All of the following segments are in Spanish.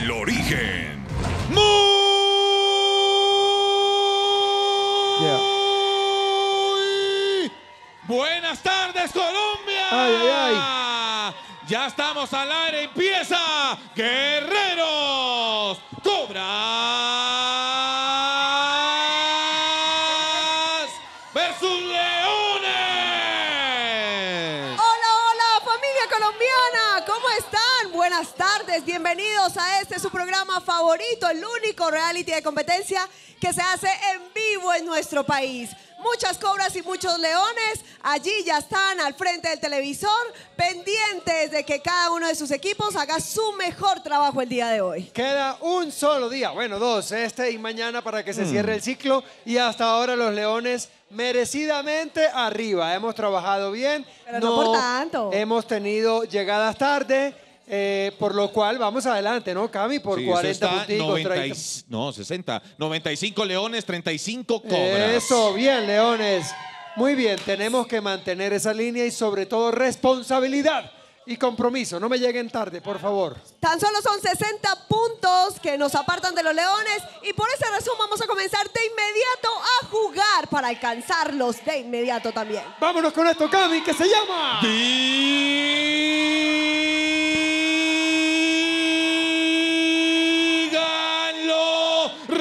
el origen. Muy buenas tardes, Colombia. Ya estamos al aire. Empieza Guerreros Cobra. bienvenidos a este su programa favorito, el único reality de competencia que se hace en vivo en nuestro país. Muchas cobras y muchos leones allí ya están al frente del televisor, pendientes de que cada uno de sus equipos haga su mejor trabajo el día de hoy. Queda un solo día, bueno, dos, este y mañana para que se mm. cierre el ciclo y hasta ahora los leones merecidamente arriba. Hemos trabajado bien. no por tanto. Hemos tenido llegadas tarde eh, por lo cual vamos adelante, ¿no, Cami? Por 40 puntos. 30. No, 60. 95 leones, 35 cobras. Eso, bien, leones. Muy bien, tenemos que mantener esa línea y sobre todo responsabilidad y compromiso. No me lleguen tarde, por favor. Tan solo son 60 puntos que nos apartan de los leones y por esa razón vamos a comenzar de inmediato a jugar para alcanzarlos de inmediato también. Vámonos con esto, Cami, que se llama...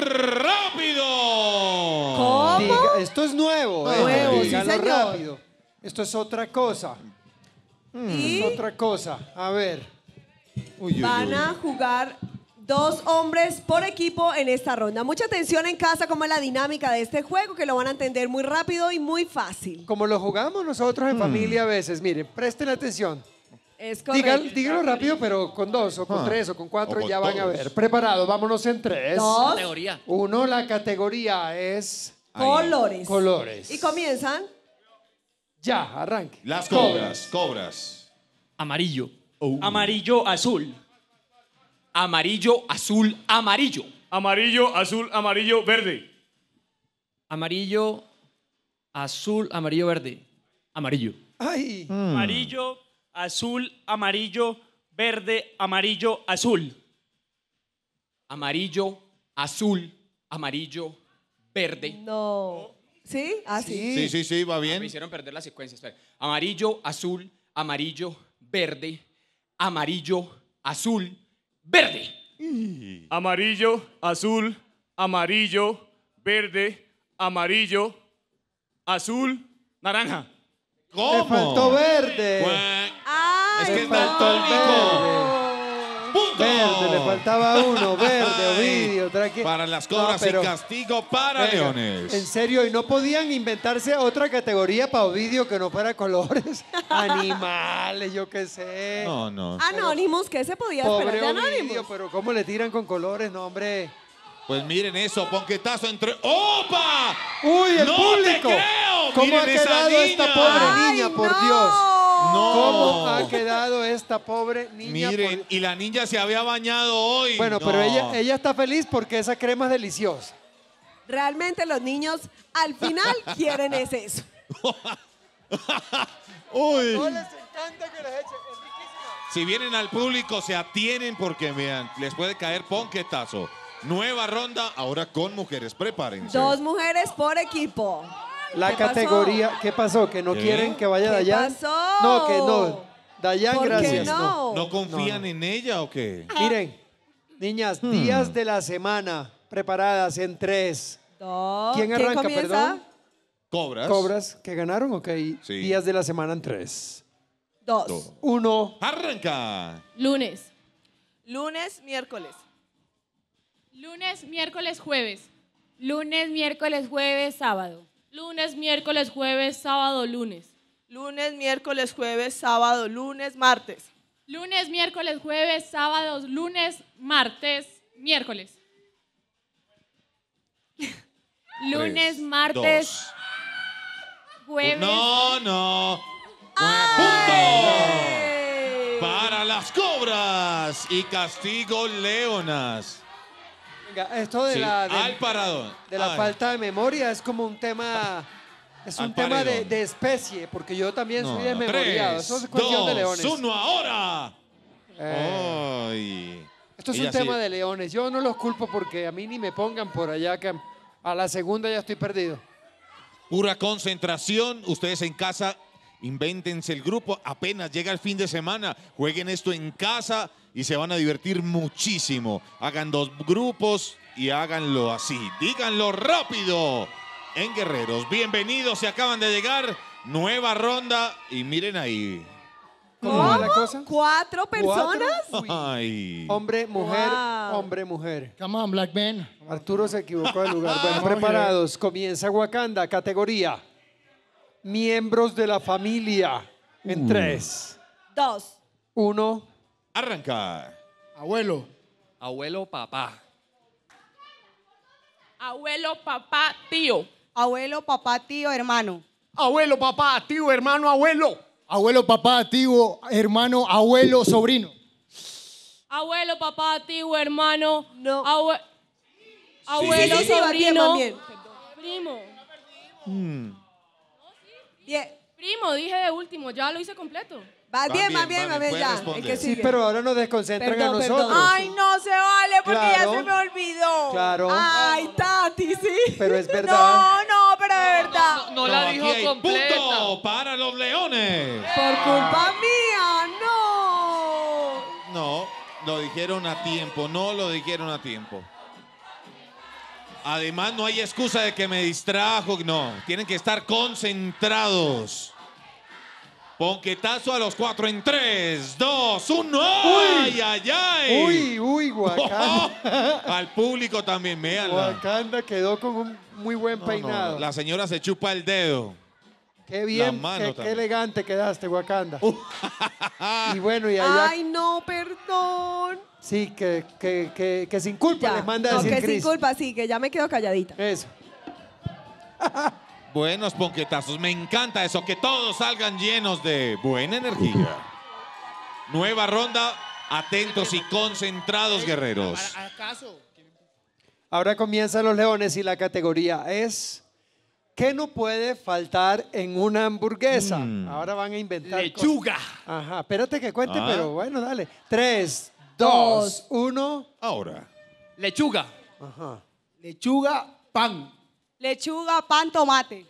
rápido. ¿Cómo? esto es nuevo. Eh. Nuevo, sí, rápido. Esto es otra cosa. Mm, ¿Y? es otra cosa. A ver. Van a jugar dos hombres por equipo en esta ronda. Mucha atención en casa, cómo es la dinámica de este juego, que lo van a entender muy rápido y muy fácil. Como lo jugamos nosotros en mm. familia a veces. Miren, presten atención. Es díganlo rápido, pero con dos, o con ah. tres, o con cuatro, ya van a ver. preparado vámonos en tres. Dos Uno, la categoría es colores. colores. Y comienzan. Ya, arranque. Las cobras, cobras. Amarillo. Oh. Amarillo, azul. Amarillo, azul, amarillo. Amarillo, azul, amarillo, verde. Amarillo, azul, amarillo, verde. Amarillo. Hmm. Amarillo, azul, amarillo, verde, amarillo, azul. Amarillo, azul, amarillo, verde. No. ¿Sí? Así. Ah, sí, sí, sí, va ah, bien. me hicieron perder la secuencia. Amarillo, azul, amarillo, verde, amarillo, azul, verde. Amarillo, azul, amarillo, verde, amarillo, azul, naranja. ¿Cómo? faltó verde. Es que el Verde, le faltaba uno, verde, Ovidio, tranquilo. Para las cobras el castigo para Leones. En serio, y no podían inventarse otra categoría para Ovidio que no fuera colores. Animales, yo qué sé. No, no. Anónimos, ¿qué se podía esperar de Anónimos? pero cómo le tiran con colores, no, hombre. Pues miren eso, ponquetazo entre. ¡Opa! ¡Uy, el ¡No público! Te creo! ¿Cómo miren ha quedado esta pobre niña, por Dios? No. ¿Cómo ha quedado esta pobre niña? Miren, y la niña se había bañado hoy. Bueno, pero ella, está feliz porque esa crema es deliciosa. Realmente los niños al final quieren es eso. Uy. les encanta que les echen. Es Si vienen al público, se atienen porque, vean, les puede caer ponquetazo. Nueva ronda, ahora con mujeres. Prepárense. Dos mujeres por equipo. La categoría, ¿qué pasó? ¿Que no quieren que vaya ¿Qué Pasó? No, que no. Dayan, gracias. no? confían en ella o qué? Ah. Miren, niñas, hmm. días de la semana preparadas en tres. Dos. ¿Quién arranca, perdón? Cobras. Cobras, que ganaron, ok. Sí. Días de la semana en tres. Dos. Uno. Arranca. Lunes. Lunes, miércoles. Lunes, miércoles, jueves. Lunes, miércoles, jueves, sábado. Lunes, miércoles, jueves, sábado, lunes. Lunes, miércoles, jueves, sábado, lunes, martes. Lunes, miércoles, jueves, sábados, lunes, martes, miércoles. lunes, martes, jueves. No, no. ¡Punto! Para las cobras y castigo leonas esto de la, de, De la falta de memoria es como un tema... Es un tema de, especie, porque yo también soy desmemoriado. es cuestión de leones. ¡Uno ahora! Eh, esto es un tema de leones. Yo no los culpo porque a mí ni me pongan por allá, que a la segunda ya estoy perdido. Pura concentración. Ustedes en casa, invéntense el grupo. Apenas llega el fin de semana, jueguen esto en casa y se van a divertir muchísimo. Hagan dos grupos y háganlo así. Díganlo rápido en Guerreros. Bienvenidos, se acaban de llegar. Nueva ronda y miren ahí. ¿Cómo ¿Cuatro personas? Hombre, mujer, hombre, mujer. Come on, black Ben. Arturo se equivocó de lugar. Bueno, preparados. Comienza Wakanda, categoría. Miembros de la familia. En tres, Dos. uno. Arranca. Abuelo. Abuelo, papá. Abuelo, papá, tío. Abuelo, papá, tío, hermano. Abuelo, papá, tío, hermano, abuelo. Abuelo, papá, tío, hermano, abuelo, sobrino. Abuelo, papá, tío, hermano. No. abuelo, sobrino. Primo. Primo, dije de último, ya lo hice completo. Más bien, va bien, va bien, ya. Sí, pero ahora nos desconcentran a nosotros. Ay, no se vale porque ya se me olvidó. Claro. Ay, Tati, sí. Pero es verdad. No, no, pero es verdad. No, la dijo completa. ¡Punto para los leones! Por culpa mía, no. No, lo dijeron a tiempo, no lo dijeron a tiempo. Además, no hay excusa de que me distrajo, no. Tienen que estar concentrados. Ponquetazo a los cuatro en tres, dos, uno. ¡Ay, ay, ay! Uy, uy, Wakanda. al público también, véanla. Wakanda quedó con un muy buen peinado. la señora se chupa el dedo. Qué bien, qué, elegante quedaste, Wakanda. Uh. y bueno, y allá... Ay, no, perdón. Sí, que, que, que, que sin culpa les manda no, a que sin culpa, sí, que ya me quedo calladita. Eso. Buenos ponquetazos. Me encanta eso, que todos salgan llenos de buena energía. Nueva ronda, atentos y concentrados, guerreros. ¿Acaso? Ahora comienzan los leones y la categoría es ¿Qué no puede faltar en una hamburguesa? Mm. Ahora van a inventar. Lechuga. Ajá, espérate que cuente, ah. pero bueno, dale. Tres, dos, dos, uno. Ahora. Lechuga. Ajá. Lechuga, pan. Lechuga, pan, tomate.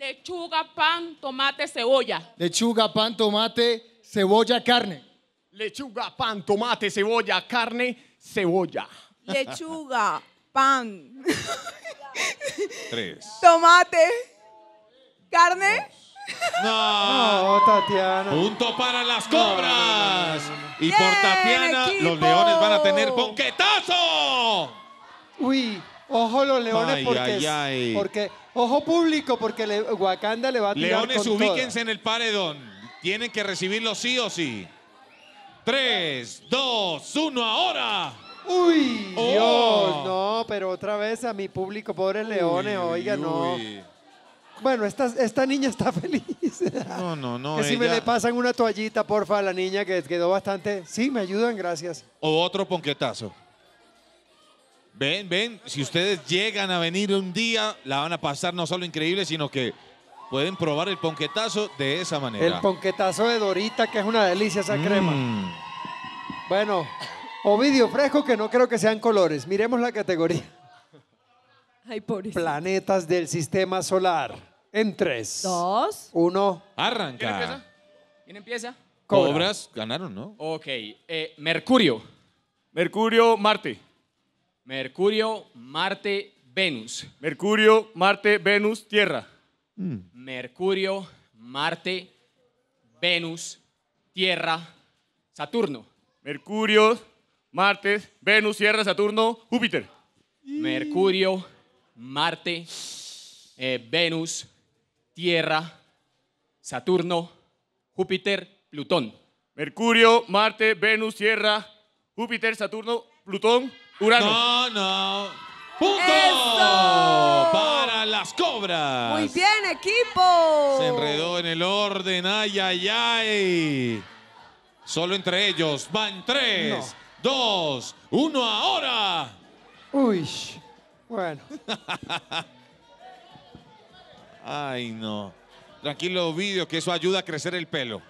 Lechuga, pan, tomate, cebolla. Lechuga, pan, tomate, cebolla, carne. Lechuga, pan, tomate, cebolla, carne, cebolla. Lechuga, pan. Tres. Tomate. Carne. No. Tatiana. Punto para las cobras. y por Tatiana, los leones van a tener ponquetazo. Uy. Ojo los leones porque, porque, ojo público porque Wakanda le va a tirar Leones ubíquense en el paredón. Tienen que recibirlo sí o sí. Tres, dos, uno, ahora. Uy, oh. Dios, no, pero otra vez a mi público, pobre leones, oiga, no. Bueno, esta, esta niña está feliz. No, no, no. Que si me le pasan una toallita, porfa, a la niña que quedó bastante. Sí, me ayudan, gracias. O otro ponquetazo. Ven, ven, si ustedes llegan a venir un día, la van a pasar no solo increíble, sino que pueden probar el ponquetazo de esa manera. El ponquetazo de Dorita, que es una delicia esa mm. crema. Bueno, Ovidio Fresco, que no creo que sean colores. Miremos la categoría. Ay, Planetas del sistema solar. En tres. Dos. Uno. Arranca. ¿Quién empieza? ¿Quién empieza? Cobras. ganaron, ¿no? Ok. Eh, Mercurio. Mercurio, Marte. Mercurio, Marte, Venus. Mercurio, Marte, Venus, Tierra. Hmm. Mercurio, Marte, Venus, Tierra, Saturno. Mercurio, Marte, Venus, Tierra, Saturno, Júpiter. Mercurio, Marte, eh, Venus, Tierra, Saturno, Júpiter, Plutón. Mercurio, Marte, Venus, Tierra, Júpiter, Saturno, Plutón, no, no. ¡Punto! Para las cobras. Muy bien, equipo. Se enredó en el orden. Ay, ay, ay. Solo entre ellos. Van tres, dos, uno ahora. Uy. Bueno. ay, no. Tranquilo, vídeo, que eso ayuda a crecer el pelo.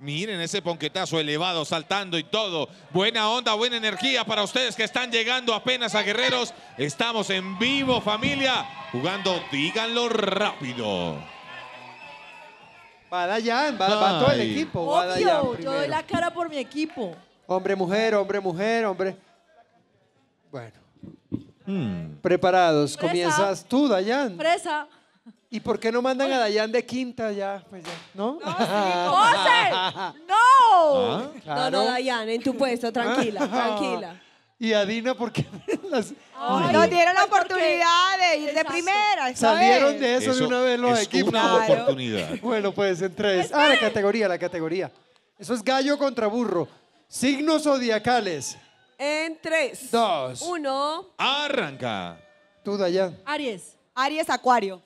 Miren ese ponquetazo elevado, saltando y todo. Buena onda, buena energía para ustedes que están llegando apenas a Guerreros. Estamos en vivo, familia, jugando Díganlo Rápido. Va Dayan, va todo el equipo. Obvio, yo doy la cara por mi equipo. Hombre, mujer, hombre, mujer, hombre. Bueno. Hmm. Preparados. Comienzas tú, Dayan. Presa. ¿Y por qué no mandan a Dayan de quinta ya? Pues ¿no? No, ah, ¡No! No, Dayan, en tu puesto, tranquila, ah. tranquila. Y a Dina, ¿por qué no dieron la oportunidad de ir de primera. Salieron de eso, de una vez los es equipos. Una oportunidad. Bueno, pues en tres. Ah, la categoría, la categoría. Eso es gallo contra burro. Signos zodiacales. En tres. Dos. Uno. Arranca. Tú, Dayan. Aries. Aries, Acuario.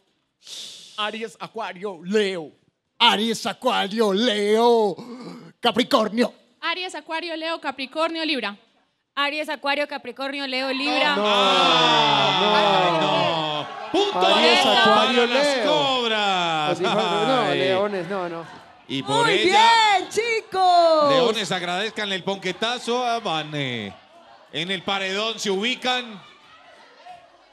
Aries, Acuario, Leo. Aries, Acuario, Leo, Capricornio. Aries, Acuario, Leo, Capricornio, Libra. Aries, Acuario, Capricornio, Leo, Libra. No, ah, Punto Aries, Acuario, Leo. las cobras. No, Leones, no, no. Y Muy bien, chicos. Leones, agradezcan el ponquetazo a En el paredón se ubican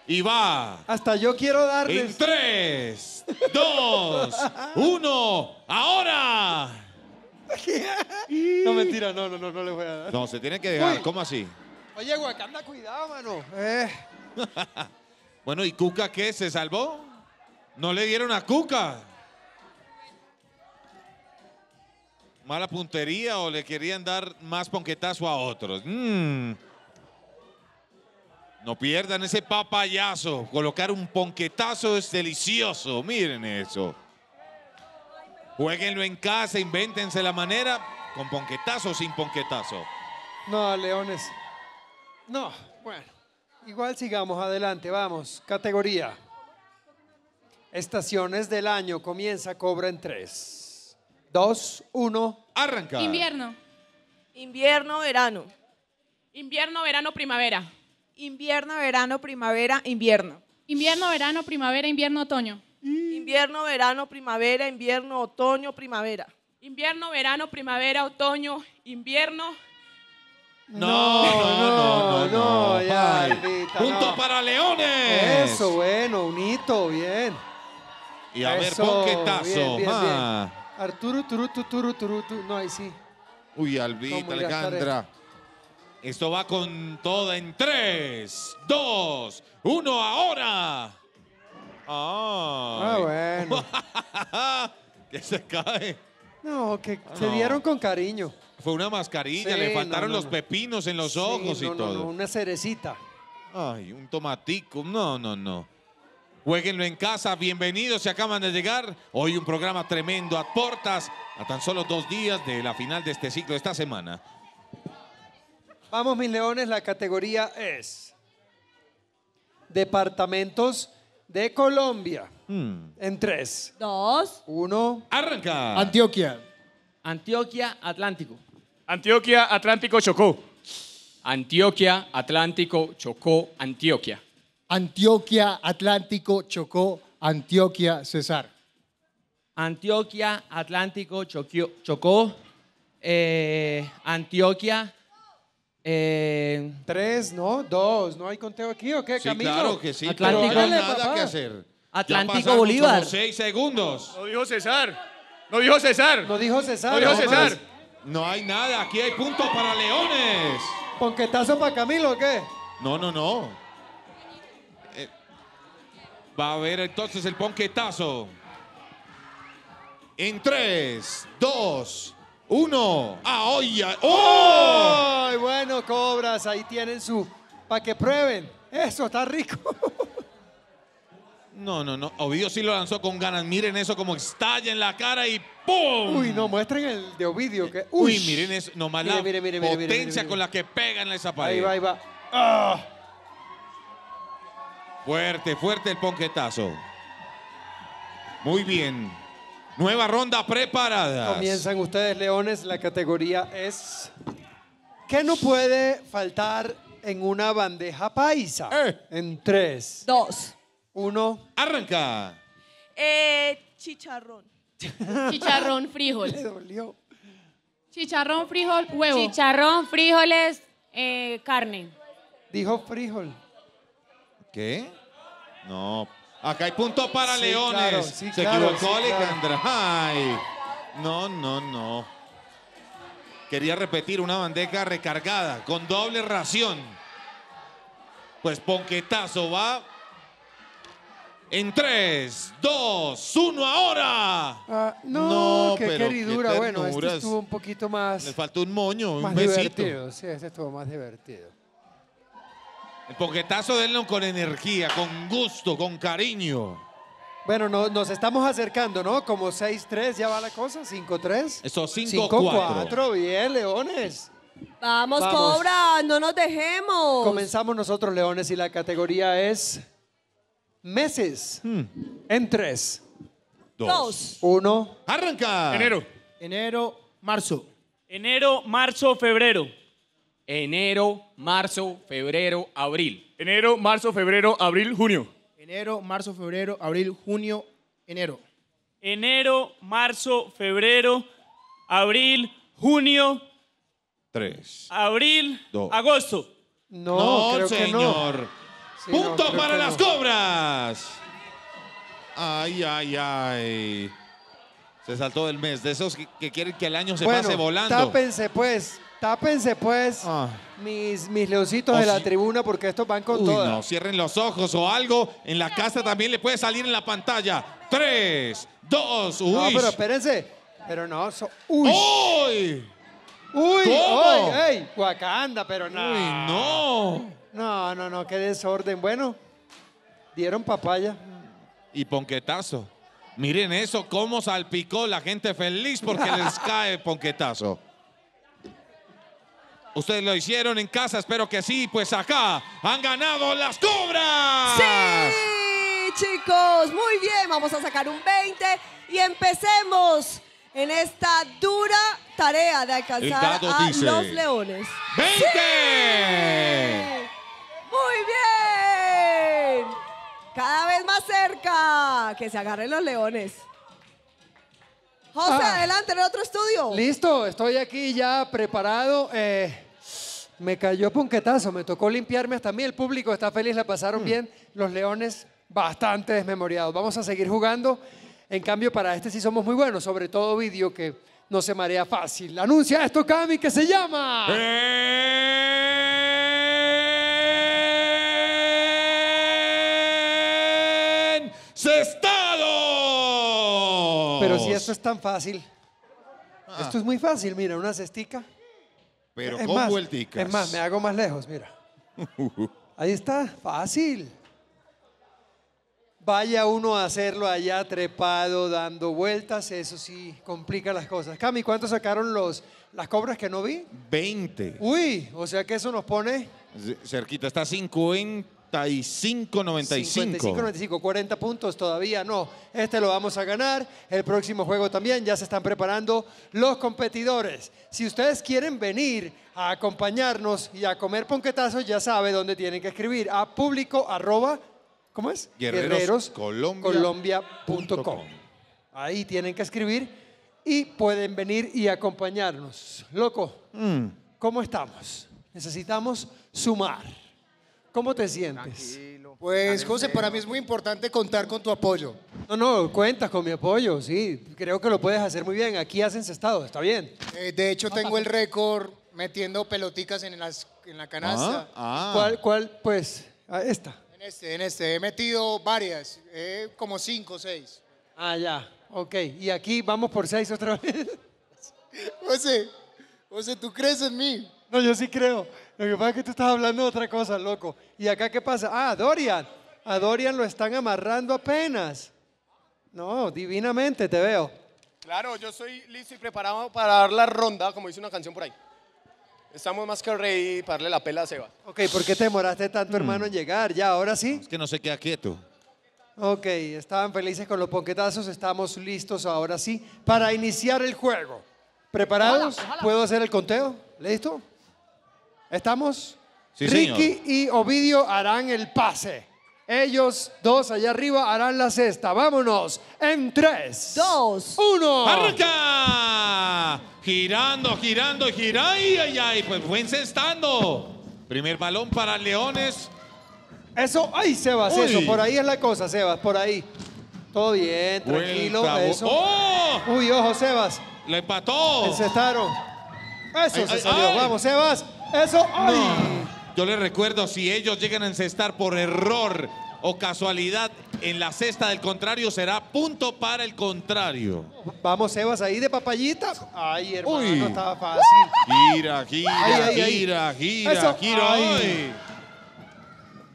y va. Hasta yo quiero darles. En 3, 2, 1, ahora. no, mentira, no, no, no, le voy a dar. No, se tiene que dejar, ¿cómo así? Oye, Wakanda, cuidado, mano. Eh. bueno, ¿y Cuca qué? ¿Se salvó? No le dieron a Cuca. Mala puntería o le querían dar más ponquetazo a otros. Mmm. No pierdan ese papayazo. Colocar un ponquetazo es delicioso. Miren eso. Jueguenlo en casa, invéntense la manera. ¿Con ponquetazo o sin ponquetazo? No, Leones. No, bueno. Igual sigamos adelante, vamos. Categoría. Estaciones del año. Comienza, cobra en tres. Dos, uno, Arranca. Invierno. Invierno, verano. Invierno, verano, primavera. Invierno, verano, primavera, invierno. Invierno, verano, primavera, invierno, otoño. Invierno, verano, primavera, invierno, otoño, primavera. Invierno, verano, primavera, otoño, invierno. No, no, no, no, ya, Punto para Leones. Eso, bueno, un hito, bien. Y a ver, ponquetazo. Ah. Arturo, turu, turu, turu, no, ahí sí. Uy, Albita, Alejandra. Esto va con todo en 3, 2, 1, ahora. ah Ah, bueno. que se cae. No, que ah, se dieron con cariño. Fue una mascarilla, le faltaron los pepinos en los ojos y todo. una cerecita. Ay, un tomatico. No, no, no. Jueguenlo en casa, bienvenidos se acaban de llegar. Hoy un programa tremendo a portas, a tan solo dos días de la final de este ciclo esta semana. Vamos, mis leones, la categoría es Departamentos de Colombia. Hmm. En tres. Dos. Uno. Arranca. Antioquia. Antioquia, Atlántico. Antioquia, Atlántico, Chocó. Antioquia, Atlántico, Chocó, Antioquia. Antioquia, Atlántico, Chocó, Antioquia, César. Antioquia, Atlántico, Chocó, eh, Antioquia, eh, Tres, ¿no? Dos, ¿no hay conteo aquí o qué, Sí, Camilo? claro que sí, Atlántico. no hay nada que hacer. Atlántico Bolívar. seis segundos. lo dijo César. No dijo César. Lo dijo César. Lo dijo César. No hay nada, aquí hay punto para Leones. ¿Ponquetazo para Camilo o qué? No, no, no. Eh, va a haber entonces el ponquetazo. En tres dos uno. Ah, oye. Oh, bueno, cobras, ahí tienen su. Para que prueben. Eso está rico. No, no, no. Ovidio sí lo lanzó con ganas. Miren eso como estalla en la cara y ¡pum! Uy, no, muestren el de Ovidio. Que... Uy, miren eso. no mire, la potencia con la que pegan en esa pared. Ahí va, ahí va. Ah. Fuerte, fuerte el ponquetazo. Muy bien. Nueva ronda preparada. Comienzan ustedes, Leones. La categoría es. ¿Qué no puede faltar en una bandeja paisa? Eh. En tres. Dos. Uno. Arranca. Eh, chicharrón. Chicharrón, frijoles. dolió. Chicharrón, frijol, huevo. Chicharrón, frijoles, eh, carne. Dijo frijol. ¿Qué? No, Acá hay punto para Leones. Se equivocó Alejandra. Ay, no, no, no. Quería repetir una bandeja recargada con doble ración. Pues Ponquetazo va en 3, 2, 1, ahora. Ah, no, qué pero queridura. bueno, este estuvo un poquito más. Le faltó un moño, un besito. Divertido. Sí, este estuvo más divertido. El poquetazo de él con energía, con gusto, con cariño. Bueno, nos estamos acercando, ¿no? Como 6-3 ya va la cosa, 5-3. Eso, 5-4. 5-4, bien, Leones. Vamos, Cobra, no nos dejemos. Comenzamos nosotros, Leones, y la categoría es meses. Hmm. En 3, 2. 1. Arranca. Enero. Enero, marzo. Enero, marzo, febrero. Enero, marzo, febrero, abril. Enero, marzo, febrero, abril, junio. Enero, marzo, febrero, abril, junio, enero. Enero, marzo, febrero, abril, junio. Tres. Abril, agosto. No, creo señor. Punto para las cobras. Ay, ay, ay. Se saltó del mes. De esos que, quieren que el año se pase volando. tápense pues. Tápense pues ah. mis, mis leoncitos de la tribuna porque estos van con todo. No, cierren los ojos o algo. En la casa también le puede salir en la pantalla. Tres, dos, uy. pero espérense. Pero no, uy. ¡Uy! ¡Uy! ¡Uy! ¡Ey! Wakanda, pero no. ¡Uy, no! No, no, no, qué desorden. Bueno, dieron papaya. Y ponquetazo. Miren eso, cómo salpicó la gente feliz porque les cae ponquetazo. Ustedes lo hicieron en casa, espero que sí, pues acá han ganado las cobras. Sí, chicos, muy bien, vamos a sacar un 20 y empecemos en esta dura tarea de alcanzar a los leones. ¡20! Muy bien, cada vez más cerca, que se agarren los leones. José, ah. adelante en el otro estudio. Listo, estoy aquí ya preparado. Eh, me cayó punquetazo, me tocó limpiarme hasta a mí. El público está feliz, la pasaron mm. bien. Los leones bastante desmemoriados. Vamos a seguir jugando. En cambio, para este sí somos muy buenos, sobre todo vídeo que no se marea fácil. Anuncia esto, Cami, que se llama. Pero si esto es tan fácil. Ah. Esto es muy fácil, mira, una cestica. Pero con vuelticas. Es más, me hago más lejos, mira. Ahí está, fácil. Vaya uno a hacerlo allá trepado, dando vueltas, eso sí complica las cosas. Cami, ¿cuánto sacaron los, las cobras que no vi? 20. Uy, o sea que eso nos pone... Cerquita, está 50. 55-95. 40 puntos todavía no. Este lo vamos a ganar. El próximo juego también ya se están preparando los competidores. Si ustedes quieren venir a acompañarnos y a comer ponquetazos, ya sabe dónde tienen que escribir a público arroba, ¿cómo es? guerreroscolombia.com. Ahí tienen que escribir y pueden venir y acompañarnos. Loco, mm. ¿cómo estamos? Necesitamos sumar. ¿Cómo te sientes? Pues José, para mí es muy importante contar con tu apoyo. No, no, cuentas con mi apoyo, sí. Creo que lo puedes hacer muy bien. Aquí has encestado, está bien. Eh, de hecho, tengo el récord metiendo peloticas en, las, en la canasta. Ah, ah. ¿Cuál, cuál? Pues, esta. En este, en este. He metido varias, eh, como cinco o seis. Ah, ya. Ok. Y aquí vamos por seis otra vez. José, José, ¿tú crees en mí? No, yo sí creo. Lo que pasa es que tú estás hablando de otra cosa, loco. ¿Y acá qué pasa? Ah, Dorian. A Dorian lo están amarrando apenas. No, divinamente te veo. Claro, yo soy listo y preparado para dar la ronda, como dice una canción por ahí. Estamos más que ready para darle la pela a Seba. Ok, ¿por qué te demoraste tanto, hmm. hermano, en llegar? ¿Ya, ahora sí? Es que no se queda quieto. Ok, estaban felices con los ponquetazos, estamos listos ahora sí para iniciar el juego. ¿Preparados? ¿Puedo hacer el conteo? ¿Listo? ¿Estamos? Ricky y Ovidio harán el pase. Ellos dos allá arriba harán la cesta. Vámonos. En tres, dos, uno. ¡Arranca! Girando, girando, girando. ¡Ay, ay, ay! Pues fue encestando. Primer balón para Leones. Eso, ay, Sebas, eso. Por ahí es la cosa, Sebas, por ahí. Todo bien, tranquilo. ¡Oh! Uy, ojo, Sebas. Le empató. Encestaron. Eso salió. Vamos, Sebas. Eso, ¡ay! Yo les recuerdo, si ellos llegan a encestar por error o casualidad en la cesta del contrario, será punto para el contrario. Vamos, Evas ahí de papayita. Ay, hermano, no estaba fácil. Gira, gira, gira, gira, gira.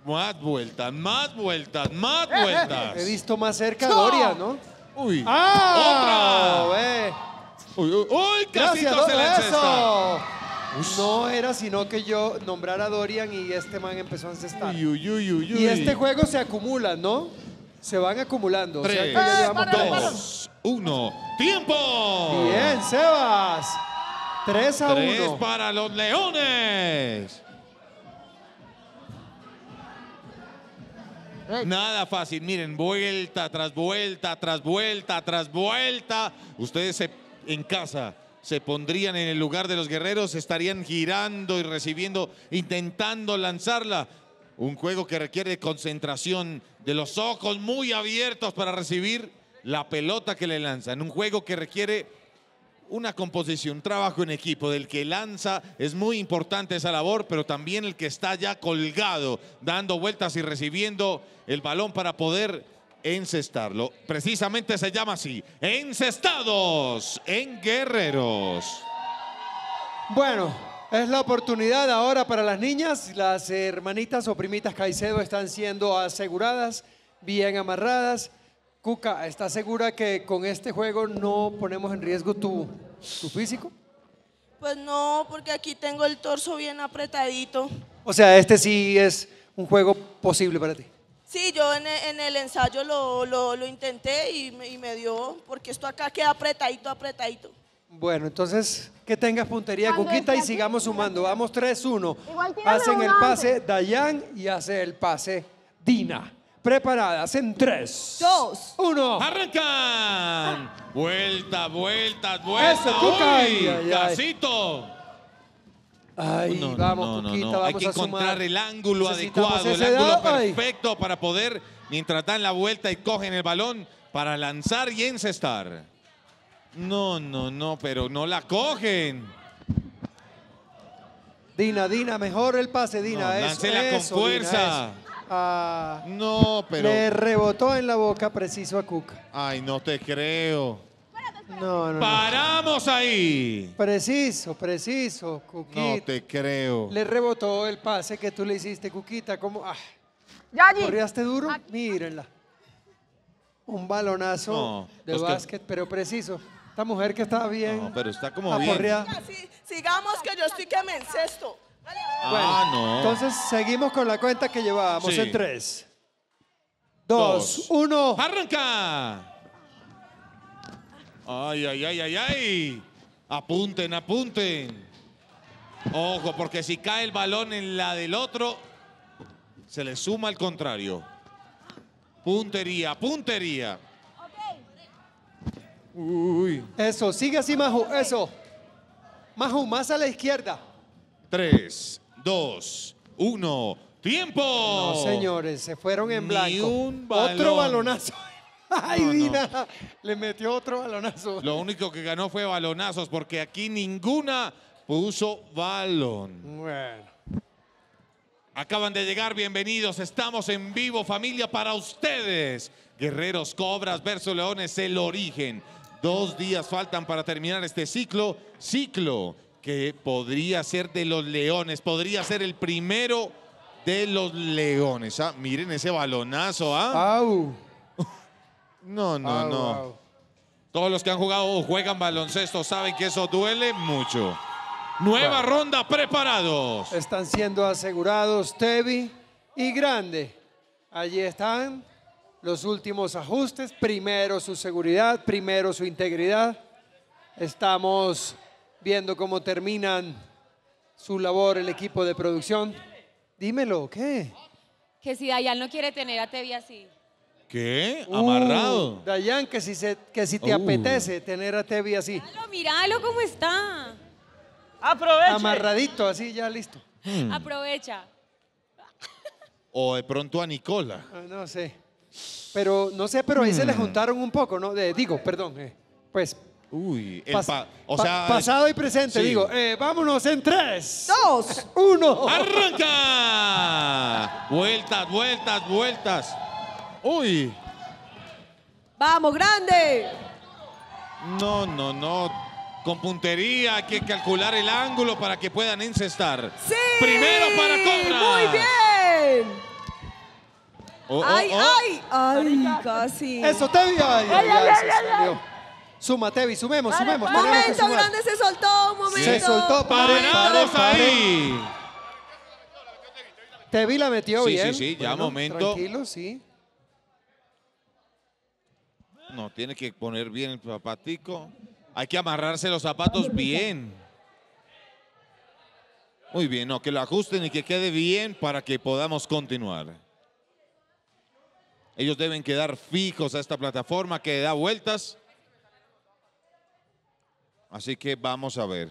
Más vueltas, más vueltas, más vueltas. He visto más cerca a Doria, ¿no? Uy. Ah, ¡Otra! Uy, Casito se le no era sino que yo nombrara a Dorian y este man empezó a encestar. Y este juego se acumula, ¿no? Se van acumulando. Tres, dos, uno, ¡tiempo! Bien, Sebas. Tres a uno. Tres para los Leones. Nada fácil, miren, vuelta tras vuelta, tras vuelta, tras vuelta. Ustedes en casa se pondrían en el lugar de los guerreros, estarían girando y recibiendo, intentando lanzarla. Un juego que requiere concentración de los ojos muy abiertos para recibir la pelota que le lanzan. Un juego que requiere una composición, trabajo en equipo del que lanza, es muy importante esa labor, pero también el que está ya colgado, dando vueltas y recibiendo el balón para poder encestarlo. Precisamente se llama así, encestados en guerreros. Bueno, es la oportunidad ahora para las niñas. Las hermanitas o primitas Caicedo están siendo aseguradas, bien amarradas. Cuca, ¿estás segura que con este juego no ponemos en riesgo tu, tu físico? Pues no, porque aquí tengo el torso bien apretadito. O sea, este sí es un juego posible para ti. Sí, yo e, en, el ensayo lo, lo, intenté y me, dio, porque esto acá queda apretadito, apretadito. Bueno, entonces que tengas puntería, Cuquita, y sigamos sumando. Vamos 3-1. Hacen el pase Dayan y hace el pase Dina. Preparadas en 3, 2, 1. ¡Arrancan! Vuelta, vuelta, vuelta. Eso, no, vamos, no, no, Hay que encontrar el ángulo adecuado, el ángulo perfecto para poder, mientras dan la vuelta y cogen el balón, para lanzar y encestar. No, no, no, pero no la cogen. Dina, Dina, mejor el pase, Dina. No, con fuerza. Ah, no, pero... Le rebotó en la boca preciso a Cuca. Ay, no te creo. No, no. Paramos ahí. Preciso, preciso, Cuquita. No te creo. Le rebotó el pase que tú le hiciste, Cuquita. ¿Cómo? Ah. ¿Corriaste duro? Mírenla. Un balonazo de básquet, pero preciso. Esta mujer que está bien. No, pero está como bien. sigamos que yo estoy que me encesto. Ah, bueno, ah, no. Entonces seguimos con la cuenta que llevábamos en 3, dos, uno ¡Arranca! Ay, ay, ay, ay, ay. Apunten, apunten. Ojo, porque si cae el balón en la del otro, se le suma al contrario. Puntería, puntería. Uy. Eso, sigue así, Maju, eso. ¡Maju, más a la izquierda. Tres, dos, uno, tiempo. No, señores, se fueron en blanco. Un Otro balonazo. ¡Ay, no, Le metió otro balonazo. Lo único que ganó fue balonazos, porque aquí ninguna puso balón. Bueno. Acaban de llegar, bienvenidos. Estamos en vivo, familia, para ustedes. Guerreros Cobras versus Leones, el origen. Dos días faltan para terminar este ciclo. Ciclo que podría ser de los Leones, podría ser el primero de los Leones. Ah, miren ese balonazo, ¿ah? No, no, ah, no. Todos los que han jugado o juegan baloncesto saben que eso duele mucho. Nueva ronda, preparados. Están siendo asegurados Tevi y Grande. Allí están los últimos ajustes. Primero su seguridad, primero su integridad. Estamos viendo cómo terminan su labor el equipo de producción. Dímelo, ¿qué? Que si Dayan no quiere tener a Tevi así. ¿Qué? Uh, Amarrado. Dayan, que si, se, te uh. apetece tener a Tevi así, Míralo, míralo cómo está. Aprovecha. amarradito, así ya listo. Hmm. Aprovecha. O de pronto a Nicola. Ah, no sé. Pero, no sé, pero ahí se le hmm. juntaron un poco, ¿no? digo, perdón. Eh, pues. Uy, o sea, pasado y presente, digo. Eh, vámonos en tres. Dos. Uno. ¡Arranca! Vueltas, vueltas, vueltas. Uy. Vamos, grande. No, no, no. Con puntería hay que calcular el ángulo para que puedan encestar. ¡Sí! Primero para Cobra. Muy bien. Oh, oh, ay, oh. ay, ay, casi. Eso, Tevi. Ay, ay, ay, ay, ay Suma, Tevi, sumemos, sumemos. momento, grande, se soltó, un momento. Se soltó, parenamos ahí. Tevi la metió sí, bien. Sí, sí, ya, un momento. Tranquilo, sí. No, tiene que poner bien el zapatico. Hay que amarrarse los zapatos bien. Muy bien, no, que lo ajusten y que quede bien para que podamos continuar. Ellos deben quedar fijos a esta plataforma que da vueltas. Así que vamos a ver.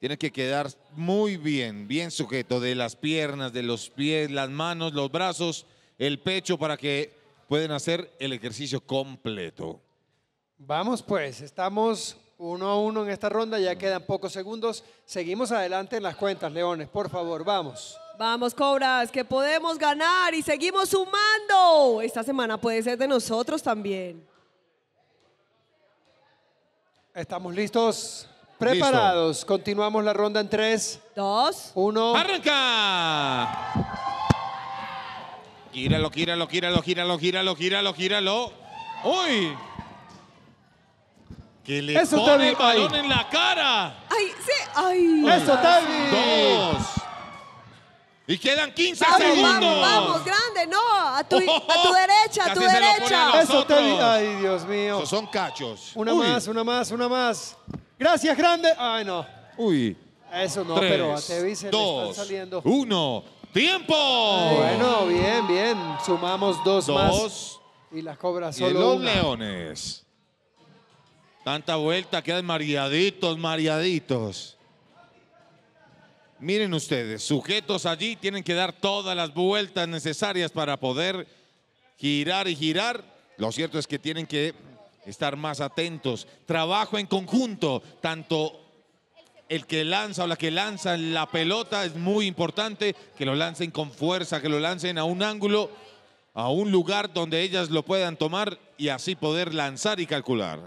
Tiene que quedar muy bien, bien sujeto de las piernas, de los pies, las manos, los brazos, el pecho para que pueden hacer el ejercicio completo. Vamos pues, estamos uno a uno en esta ronda, ya quedan pocos segundos. Seguimos adelante en las cuentas, Leones, por favor, vamos. Vamos, Cobras, que podemos ganar y seguimos sumando. Esta semana puede ser de nosotros también. Estamos listos, preparados. Continuamos la ronda en tres, dos, 1. ¡Arranca! Gíralo, gíralo, gíralo, gíralo, gíralo, gíralo, gíralo. ¡Uy! Que le Eso, pone el balón Ay. en la cara. ¡Ay! Sí, ¡Ay! ¡Eso, Tavi! Dos. Y quedan 15 segundos. vamos, vamos, grande, no, a tu, derecha, oh, a tu derecha. Eso, Tavi. Ay, Dios mío. Eso son cachos. Una más, una más, una más. Gracias, grande. Ay, no. Uy. Eso no, pero a Tevi se le están saliendo. uno. ¡Tiempo! Bueno, bien, bien. Sumamos dos, dos Y las cobras solo. Y los leones. Tanta vuelta, quedan mareaditos, mareaditos. Miren ustedes, sujetos allí tienen que dar todas las vueltas necesarias para poder girar y girar. Lo cierto es que tienen que estar más atentos. Trabajo en conjunto, tanto el que lanza o la que lanza la pelota es muy importante, que lo lancen con fuerza, que lo lancen a un ángulo, a un lugar donde ellas lo puedan tomar y así poder lanzar y calcular.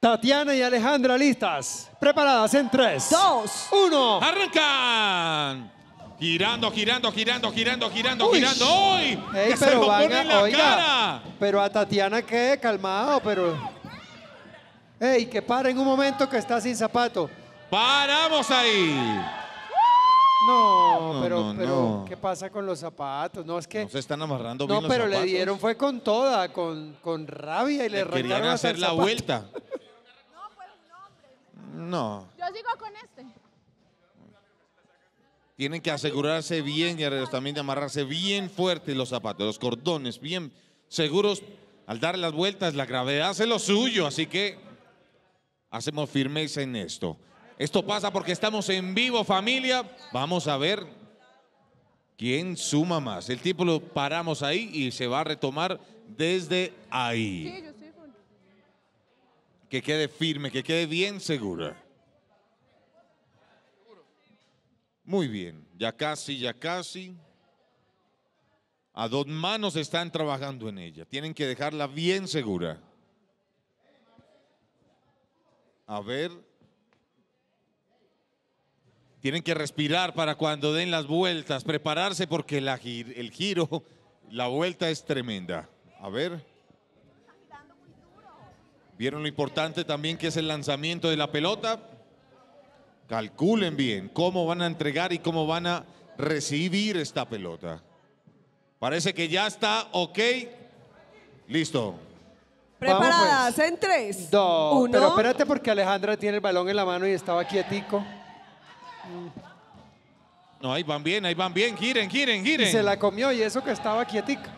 Tatiana y Alejandra listas, preparadas en tres, dos, uno. ¡Arrancan! Girando, girando, girando, girando, girando, girando. ¡Hoy! Pero se lo cara! Pero a Tatiana quede calmado, pero... ¡Ey, que en un momento que está sin zapato! Paramos ahí. No, pero, ¿qué pasa con los zapatos? No, es que... No se están amarrando bien No, pero le dieron, fue con toda, con, con rabia y le, querían hacer la vuelta. No, pues no, hombre. No. Yo sigo con este. Tienen que asegurarse bien, y también de amarrarse bien fuerte los zapatos, los cordones, bien seguros. Al dar las vueltas, la gravedad hace lo suyo, así que hacemos firmeza en esto. Esto pasa porque estamos en vivo, familia. Vamos a ver quién suma más. El tipo lo paramos ahí y se va a retomar desde ahí. Que quede firme, que quede bien segura. Muy bien, ya casi, ya casi. A dos manos están trabajando en ella. Tienen que dejarla bien segura. A ver, tienen que respirar para cuando den las vueltas, prepararse porque el giro, la vuelta es tremenda. A ver. ¿Vieron lo importante también que es el lanzamiento de la pelota? Calculen bien cómo van a entregar y cómo van a recibir esta pelota. Parece que ya está, ok. Listo. Preparadas pues. en tres. uno... pero espérate porque Alejandra tiene el balón en la mano y estaba quietico. No, ahí van bien, ahí van bien. Giren, giren, giren. se la comió y eso que estaba quietica.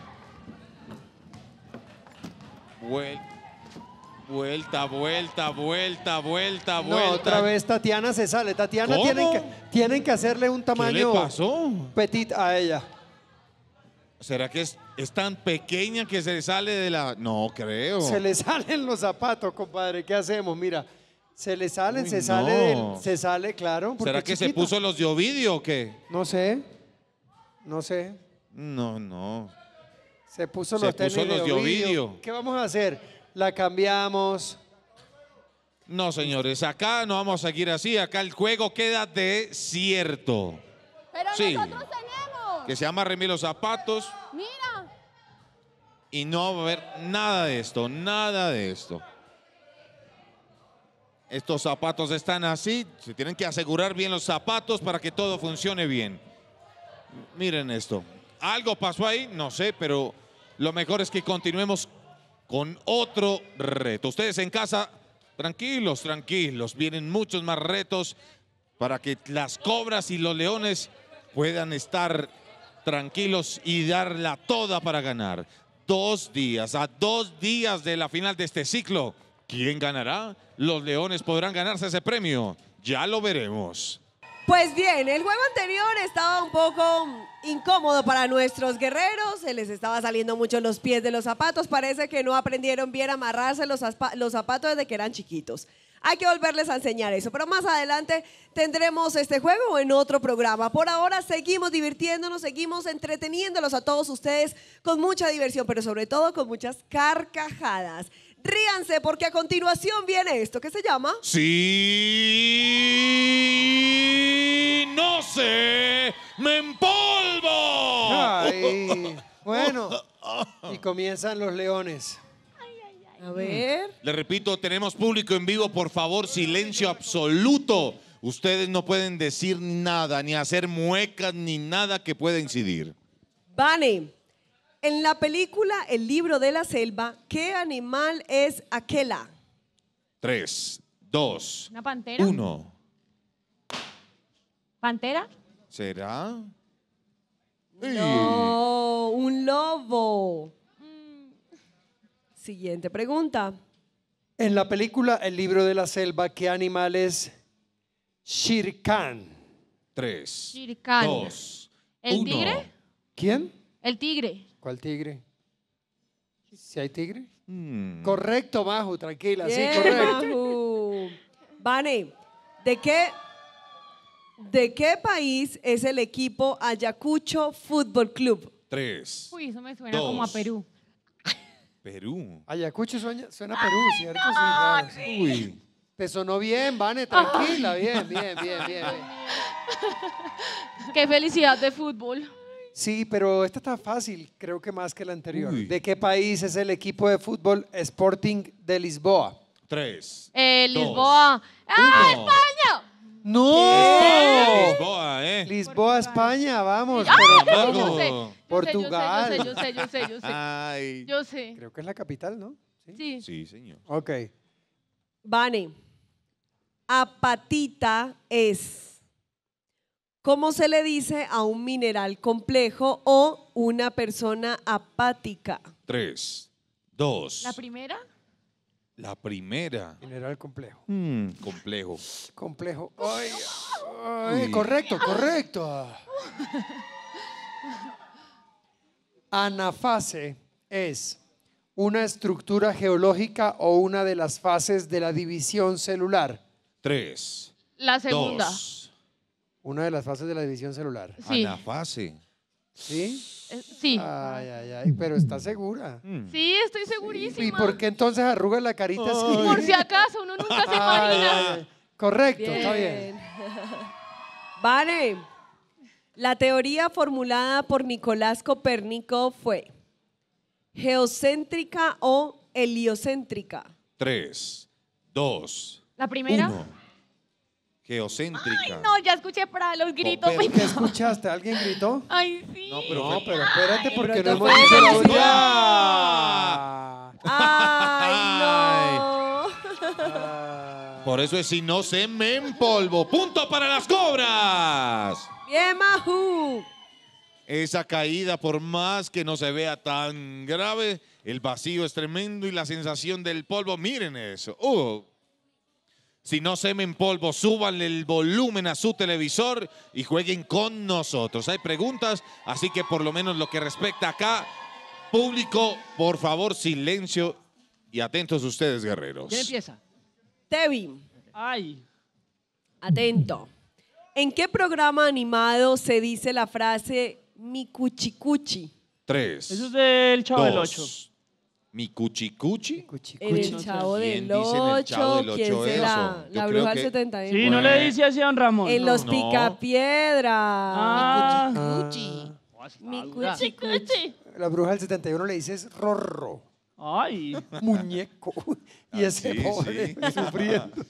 vuelta, vuelta, vuelta, vuelta, no, otra vez Tatiana se sale. Tatiana tienen que, tienen que hacerle un tamaño ¿Qué petit a ella. ¿Será que es, es, tan pequeña que se sale de la...? No, creo. Se le salen los zapatos, compadre. ¿Qué hacemos? Mira, se le salen, se sale se sale, claro. ¿Será que se puso los de Ovidio o qué? No sé, no sé. No, no. Se puso los de Ovidio. ¿Qué vamos a hacer? La cambiamos. No, señores, acá no vamos a seguir así. Acá el juego queda desierto. Pero nosotros tenemos. Que se llama Remi los zapatos Mira. y no va a haber nada de esto, nada de esto. Estos zapatos están así, se tienen que asegurar bien los zapatos para que todo funcione bien. Miren esto, algo pasó ahí, no sé, pero lo mejor es que continuemos con otro reto. Ustedes en casa, tranquilos, tranquilos, vienen muchos más retos para que las cobras y los leones puedan estar tranquilos y darla toda para ganar. Dos días, a dos días de la final de este ciclo. ¿Quién ganará? ¿Los leones podrán ganarse ese premio? Ya lo veremos. Pues bien, el juego anterior estaba un poco incómodo para nuestros guerreros, se les estaba saliendo mucho los pies de los zapatos, parece que no aprendieron bien a amarrarse los, los zapatos desde que eran chiquitos. Hay que volverles a enseñar eso, pero más adelante tendremos este juego en otro programa. Por ahora seguimos divirtiéndonos, seguimos entreteniéndolos a todos ustedes con mucha diversión, pero sobre todo con muchas carcajadas. Ríanse porque a continuación viene esto que se llama... Sí, no sé, me empolvo. bueno, y comienzan los leones. A ver. Le repito, tenemos público en vivo, por favor, silencio absoluto. Ustedes no pueden decir nada, ni hacer muecas, ni nada que pueda incidir. vani en la película El libro de la selva, ¿qué animal es Aquela? Tres, dos, ¿Una pantera? uno. ¿Pantera? ¿Será? No, un lobo. Siguiente pregunta. En la película El libro de la selva, ¿qué animal es Shirkan? Tres, Shirkan. dos, ¿El tigre? ¿Quién? El tigre. ¿Cuál tigre? ¿Si hay tigre? Hmm. Correcto, Bajo, tranquila, sí, correcto. Vane, ¿de qué, país es el equipo Ayacucho Fútbol Club? Tres. Uy, eso me suena como a Perú. Perú. Ayacucho suena, suena a Perú, ¿cierto? sí, ah, sí. Uy. Te sonó bien, Vane, tranquila, bien, bien, bien. bien. Qué felicidad de fútbol. Sí, pero esta está fácil, creo que más que la anterior. ¿De qué país es el equipo de fútbol Sporting de Lisboa? Tres. Eh, Lisboa. ¡Ah, España! ¡No! Lisboa, ¿eh? Lisboa, España, vamos. Yo Portugal. Sé, yo sé, yo sé, yo sé. Yo sé. Ay. Yo sé. Creo que es la capital, ¿no? Sí. Sí, señor. Ok. Vane, apatita es ¿Cómo se le dice a un mineral complejo o una persona apática? Tres, dos. ¿La primera? La primera. Mineral complejo. Mm, complejo. Complejo. correcto, correcto. Anafase es una estructura geológica o una de las fases de la división celular. Tres. La segunda. Una de las fases de la división celular. Sí. fase. ¿Sí? Eh, sí. Ay, ay, ay, pero está segura. Mm. Sí, estoy segurísima. ¿Y por qué entonces arruga la carita así? Por si acaso, uno nunca se imagina. correcto, está bien. Vale. La teoría formulada por Nicolás Copérnico fue geocéntrica o heliocéntrica. Tres, dos. La primera. Geocéntrica. Ay, no, ya escuché para los gritos. ¿Qué escuchaste? ¿Alguien gritó? Ay, sí. No, pero, espérate porque no hemos dicho Ay, no. Por eso es si no se me polvo. ¡Punto para las cobras! ¡Bien, Mahu! Esa caída, por más que no se vea tan grave, el vacío es tremendo y la sensación del polvo, miren eso. Uh, si no semen polvo, súbanle el volumen a su televisor y jueguen con nosotros. Hay preguntas, así que por lo menos lo que respecta acá, público, por favor, silencio y atentos ustedes, guerreros. ¿Quién empieza? Tevi. Ay. Atento. ¿En qué programa animado se dice la frase mi cuchicuchi? Tres. Eso es del Chavo del Ocho. Mi cuchicuchi. cuchi? el Chavo del ¿Quién el La bruja del 71. Sí, no le dice así a don Ramón. En los pica picapiedra. Mi ah. Cuchi. Ah. Mi cuchi cuchi. La bruja del 71 le es rorro, Ay. muñeco. y ah, ese pobre sufriendo.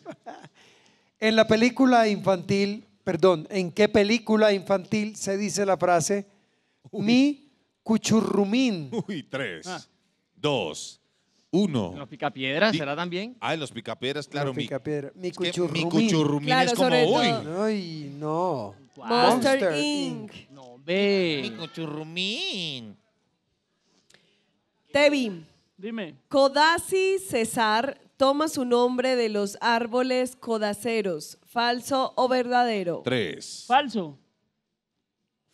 en la película infantil, perdón, ¿en qué película infantil se dice la frase mi cuchurrumín? Uy, tres dos, uno. ¿Los picapiedras será también? Ah, los picapiedras, claro. mi, picapiedras. Mi cuchurrumín. mi cuchurrumín es como, hoy. Ay, no. Monster, Inc. mi cuchurrumín. Tevi, Dime. Codazzi César toma su nombre de los árboles codaceros. ¿Falso o verdadero? tres. Falso.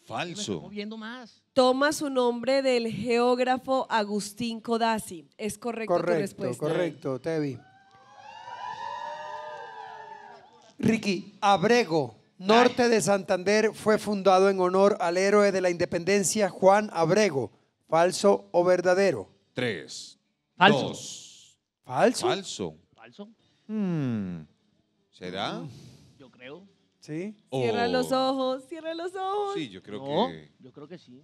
Falso. estoy viendo más toma su nombre del geógrafo Agustín Codazzi. ¿Es correcto, correcto tu respuesta? Correcto, Tevi. Ricky, Abrego, norte de Santander, fue fundado en honor al héroe de la independencia Juan Abrego. ¿Falso o verdadero? Tres. Falso. Falso. ¿Falso? Hmm. ¿Será? Yo creo. ¿Sí? Cierra los oh. ojos, cierra los ojos. Sí, yo creo que... Yo creo que sí.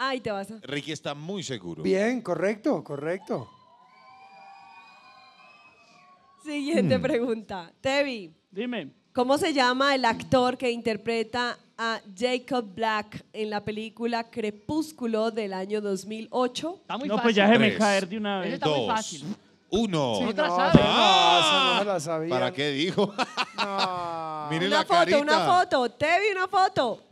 Ahí te vas. Ricky está muy seguro. Bien, correcto, correcto. Siguiente mm. pregunta. Tevi, Dime. ¿cómo se llama el actor que interpreta a Jacob Black en la película Crepúsculo del año 2008? Está muy No, pues ya se me caer de una vez. está muy fácil. Uno. no, no, ¿Para qué dijo? No. Una la foto, una foto. Tevi, una foto.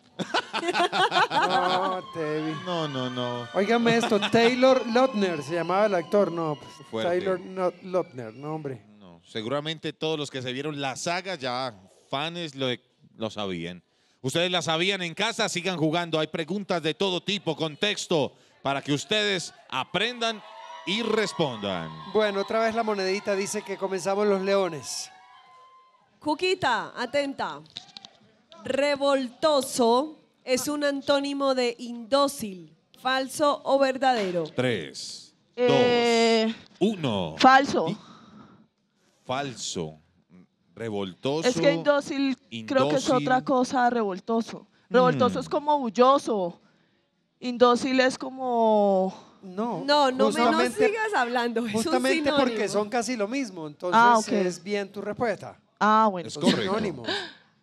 No, No, no, no. esto, Taylor Lautner se llamaba el actor, no. Pues, Taylor Lautner, no, hombre. No, seguramente todos los que se vieron la saga ya fans lo, lo sabían. Ustedes la sabían en casa, sigan jugando. Hay preguntas de todo tipo, contexto, para que ustedes aprendan y respondan. Bueno, otra vez la monedita dice que comenzamos los leones. Cuquita, atenta. Revoltoso es un antónimo de indócil, falso o verdadero. Tres, eh, dos, uno. falso. Falso. Revoltoso. Es que indócil, creo que es otra cosa revoltoso. Mm. Revoltoso es como bulloso. Indócil es como... No, No, no me sigas hablando. justamente porque son casi lo mismo, ah, entonces es bien tu respuesta. Ah, bueno. Es sinónimo.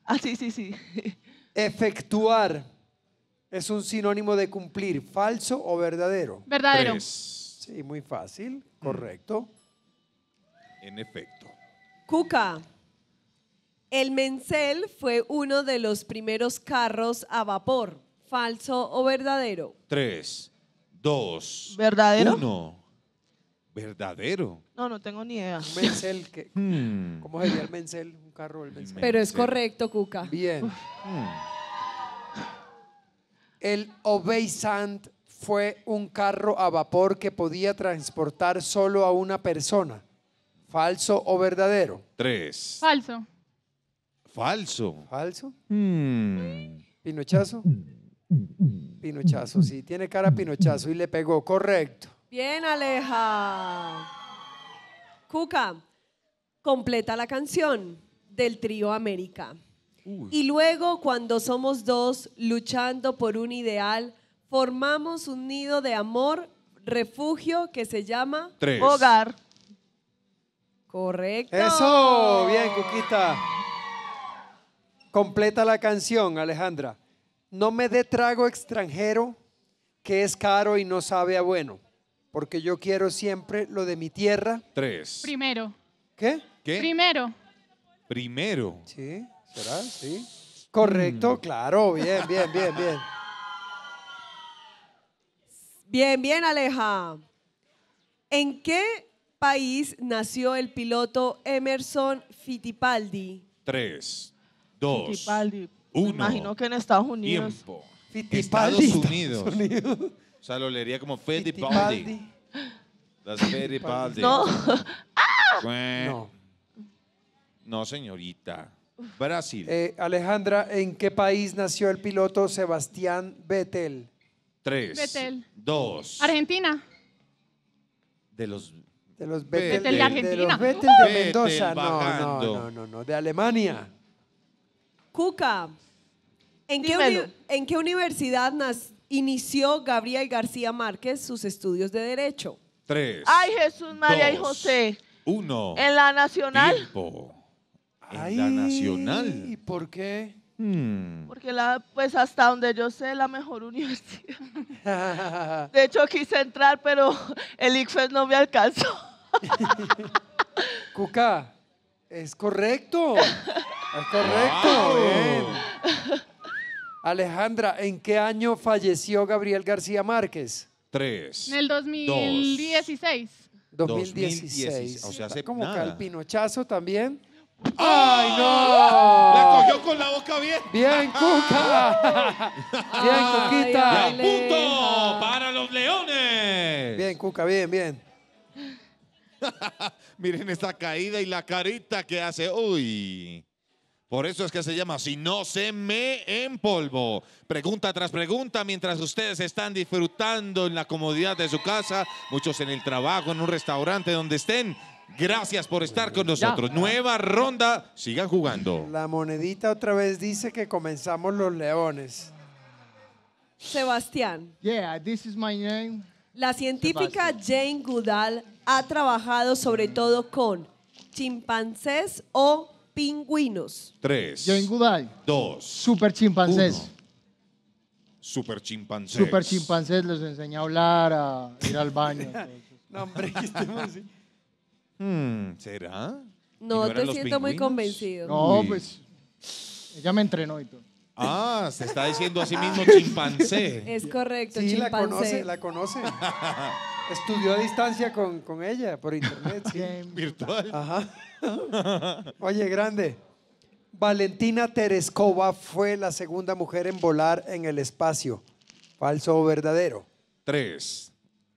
Ah, sí, sí, sí. Efectuar es un sinónimo de cumplir, falso o verdadero. Verdadero. Sí, muy fácil, mm. correcto. En efecto. Cuca. El Mencel fue uno de los primeros carros a vapor, falso o verdadero. Tres, dos, ¿Verdadero? uno verdadero. No, no tengo ni idea. Un que, hmm. ¿cómo sería el Mencel? Un carro Pero es correcto, Cuca. Bien. Hmm. El obeisant fue un carro a vapor que podía transportar solo a una persona. ¿Falso o verdadero? Tres. Falso. Falso. ¿Falso? Hmm. ¿Pinochazo? Pinochazo, sí. Tiene cara pinochazo y le pegó. Correcto. Bien, Aleja. Cuca, completa la canción del trío América. Y luego, cuando somos dos luchando por un ideal, formamos un nido de amor, refugio que se llama hogar. Correcto. Eso, bien, Cuquita. Completa la canción, Alejandra. No me dé trago extranjero que es caro y no sabe a bueno porque yo quiero siempre lo de mi tierra. Tres. Primero. ¿Qué? Primero. Primero. Sí, ¿será? Sí. Correcto, mm. claro, bien, bien, bien, bien. Bien, bien, Aleja. ¿En qué país nació el piloto Emerson Fittipaldi? Tres, dos, Fittipaldi. uno. imagino que en Estados Unidos. Tiempo. Fittipaldi. Estados Unidos. O sea, lo leería como Las No. No. No, señorita. Brasil. Eh, Alejandra, ¿en qué país nació el piloto Sebastián Vettel? Tres. Vettel. Dos. Argentina. De los. De los Vettel de Argentina. los Vettel de Mendoza. No, no, no, no, De Alemania. Cuca, ¿en qué, universidad nació? inició Gabriel García Márquez sus estudios de Derecho. Tres. Ay, Jesús, María y José. Uno. En la Nacional. En la Nacional. ¿Y por qué? Hmm. Porque la, pues hasta donde yo sé, la mejor universidad. de hecho, quise entrar, pero el ICFES no me alcanzó. Cuca, es correcto. Es correcto. Alejandra, ¿en qué año falleció Gabriel García Márquez? Tres. En el 2016. 2016. O sea, hace como que el pinochazo también. ¡Ah! ¡Ay, no! La cogió con la boca bien. Bien, Cuca. bien, Cuquita. Ay, punto para los leones. Bien, Cuca, bien, bien. Miren esta caída y la carita que hace. Uy. Por eso es que se llama Si no se me en polvo. Pregunta tras pregunta mientras ustedes están disfrutando en la comodidad de su casa, muchos en el trabajo, en un restaurante, donde estén. Gracias por estar con nosotros. Nueva ronda, sigan jugando. La monedita otra vez dice que comenzamos los leones. Sebastián. Yeah, this is my name. La científica Jane Goodall ha trabajado sobre todo con chimpancés o Pingüinos. Tres. Yo Dos. Super chimpancés. Super chimpancés. Super chimpancés los enseña a hablar, a ir al baño. no, hombre, que estemos así. ¿Será? No, te siento muy convencido. No, pues. Ella me entrenó y todo. Ah, se está diciendo a sí mismo chimpancé. Es correcto, sí, la conoce, la conoce. Estudió a distancia con, ella por internet. ¿sí? Virtual. Ajá. Oye, grande. Valentina Tereskova fue la segunda mujer en volar en el espacio. ¿Falso o verdadero? Tres,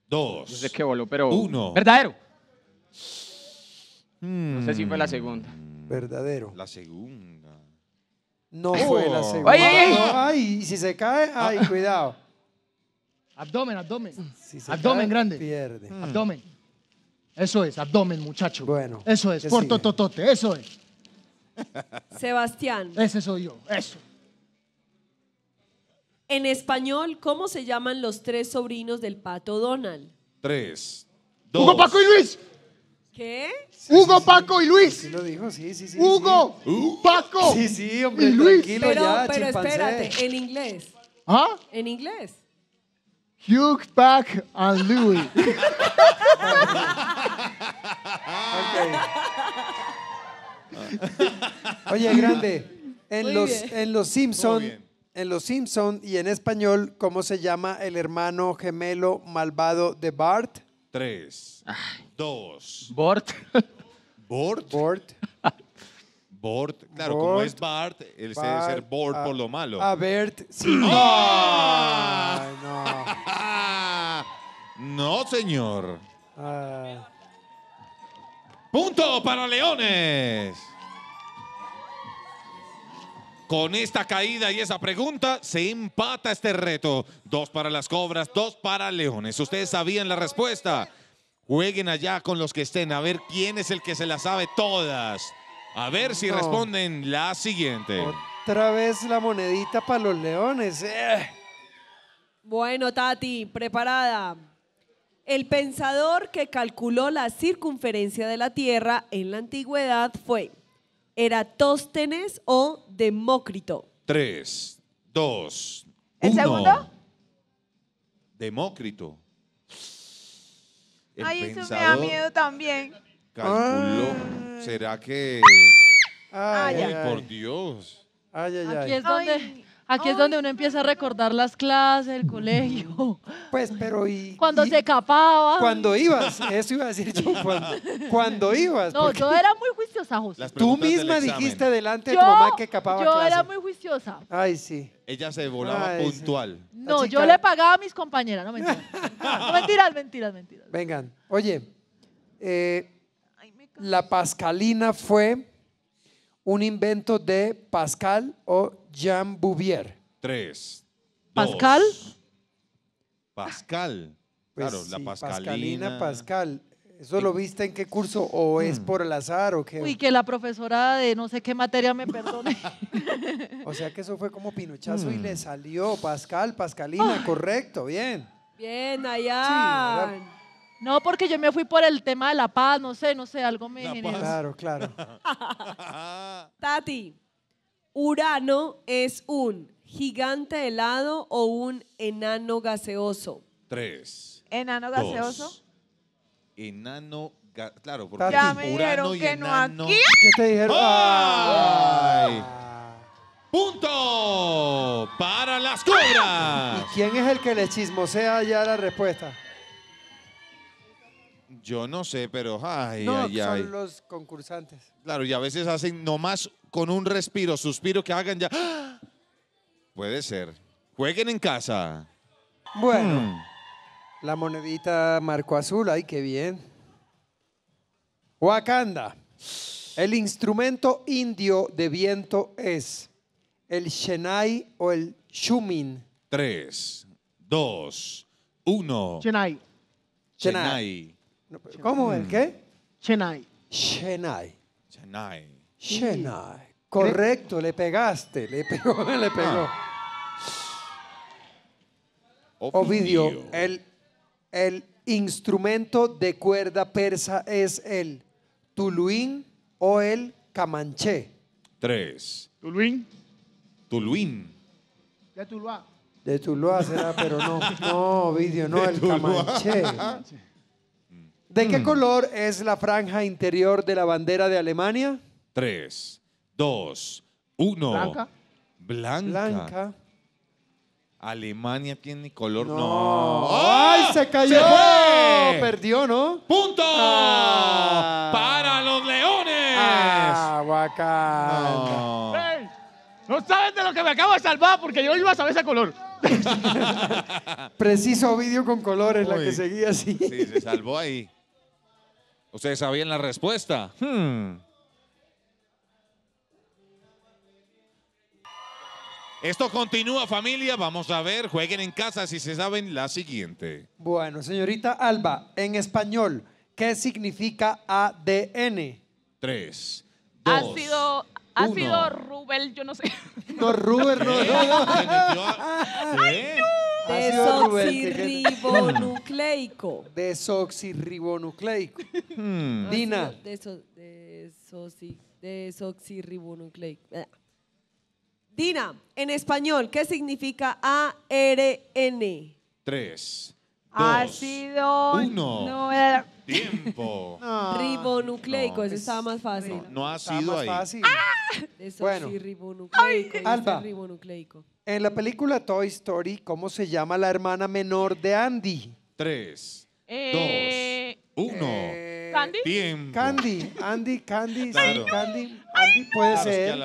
dos. No sé qué voló, pero. Uno. Verdadero. Hmm. No sé si fue la segunda. Verdadero. La segunda. No fue la oh. segunda. Ay, si se cae, ay, ah. cuidado. Abdomen, abdomen. abdomen grande. Pierde. Mm. Abdomen. Eso es, abdomen, muchacho. Bueno. Eso es, corto totote, eso es. Sebastián. Ese soy yo, eso. En español, ¿cómo se llaman los tres sobrinos del pato Donald? Tres. Dos. Hugo, Paco y Luis. ¿Qué? Hugo, Paco y Luis. Sí, lo dijo, sí, sí, sí. Hugo, uh. Paco. Sí, sí, hombre, tranquilo Luis. Pero, pero espérate, en inglés. ¿Ah? En inglés back and Louis. Oye, grande. En los, en los Simpson, en los Simpson y en español, ¿cómo se llama el hermano gemelo malvado de Bart? Tres, dos, Bort. Bort. Bort. Bort, claro, como es Bart, él se debe ser Bort por lo malo. A Bert, sí. no. señor. Ah. Punto para Leones. Con esta caída y esa pregunta se empata este reto. Dos para las cobras, dos para leones. Ustedes sabían la respuesta. Jueguen allá con los que estén a ver quién es el que se la sabe todas. A ver si responden la siguiente. Otra vez la monedita para los leones. Eh. Bueno, Tati, preparada. El pensador que calculó la circunferencia de la Tierra en la antigüedad fue Eratóstenes o Demócrito. Tres, dos, ¿El segundo? Demócrito. El Ay, eso me da miedo también. Calculó. Ah. ¿Será que.? Ay, por Dios. Aquí es donde... Aquí es donde uno empieza a recordar las clases, el colegio. Pues, pero y. Cuando se capaba. Cuando ibas, eso iba a decir yo. Cuando, ibas. No, yo era muy juiciosa, José. tú misma dijiste delante de tu mamá que capaba yo era muy juiciosa. Ay, sí. Ella se volaba puntual. No, yo le pagaba a mis compañeras, no mentiras. no, mentiras, mentiras, mentiras. Vengan, oye, eh, la pascalina fue un invento de Pascal o Jean Bouvier. Tres. ¿Pascal? Pascal. Pues claro, la pascalina. Pascalina, Pascal. ¿Eso lo viste en qué curso? ¿O es por el azar o qué? Uy, que la profesora de no sé qué materia me perdone. o sea que eso fue como pinochazo y le mm. salió Pascal, Pascalina, ah. correcto, bien. Bien, allá. No, porque yo me fui por el tema de la paz, no sé, no sé, algo me generó. Claro, claro. Tati, Urano es un gigante helado o un enano gaseoso. Tres. Enano gaseoso. Enano gaseoso. Claro, porque Ya me dijeron que no aquí. ¿Qué te dijeron? Ah. ¡Punto! ¡Para las cobras! ¿Y quién es el que le chismosea ya la respuesta? Yo no sé, pero ay, no, son los concursantes. Claro, y a veces hacen nomás con un respiro, suspiro que hagan ya. Puede ser. Jueguen en casa. Bueno, mm. la monedita marco azul, ay, qué bien. Wakanda. El instrumento indio de viento es el Shenai o el Shumin. Tres, dos, uno. Shenai. Shenai. ¿Cómo? ¿El qué? Chennai. Chennai. Chennai. Chennai. Correcto, le pegaste, le pegó, le pegó. Ah. Ovidio, el, el instrumento de cuerda persa es el tuluín o el camanché. Tres. Tuluín. Tuluín. De Tuluá. De Tuluá será, pero no, no, Ovidio, no, el camanché. ¿De qué mm. color es la franja interior de la bandera de Alemania? Tres, dos, uno. Blanca. Blanca. Alemania tiene color. No. ¡Ay, se cayó! Perdió, ¿no? ¡Punto! Ah. ¡Para los leones! Ah, no. no sabes de lo que me acabo de salvar porque yo iba a saber ese color. Preciso vídeo con colores, la que seguía así. Sí, se salvó ahí. Ustedes sabían la respuesta. Hmm. Esto continúa familia, vamos a ver, jueguen en casa si se saben la siguiente. Bueno, señorita Alba, en español, ¿qué significa ADN? Tres. Dos, Ha sido Rubel, yo no sé. No, Rubel, no, Desoxirribonucleico. Desoxirribonucleico. Hmm. Dina. desoxirribonucleico. Dina, en español, ¿qué significa ARN? Tres ha sido uno. Tiempo. Ah, ribonucleico, eso estaba más fácil. No ha sido ahí. fácil. ¡Ah! Eso Bueno. sí, ribonucleico. Alba. Este en la película Toy Story, ¿cómo se llama la hermana menor de Andy? Tres, eh, dos, uno. Eh, ¿Candy? Candy, Andy, Candy, Candy, Andy puede ser.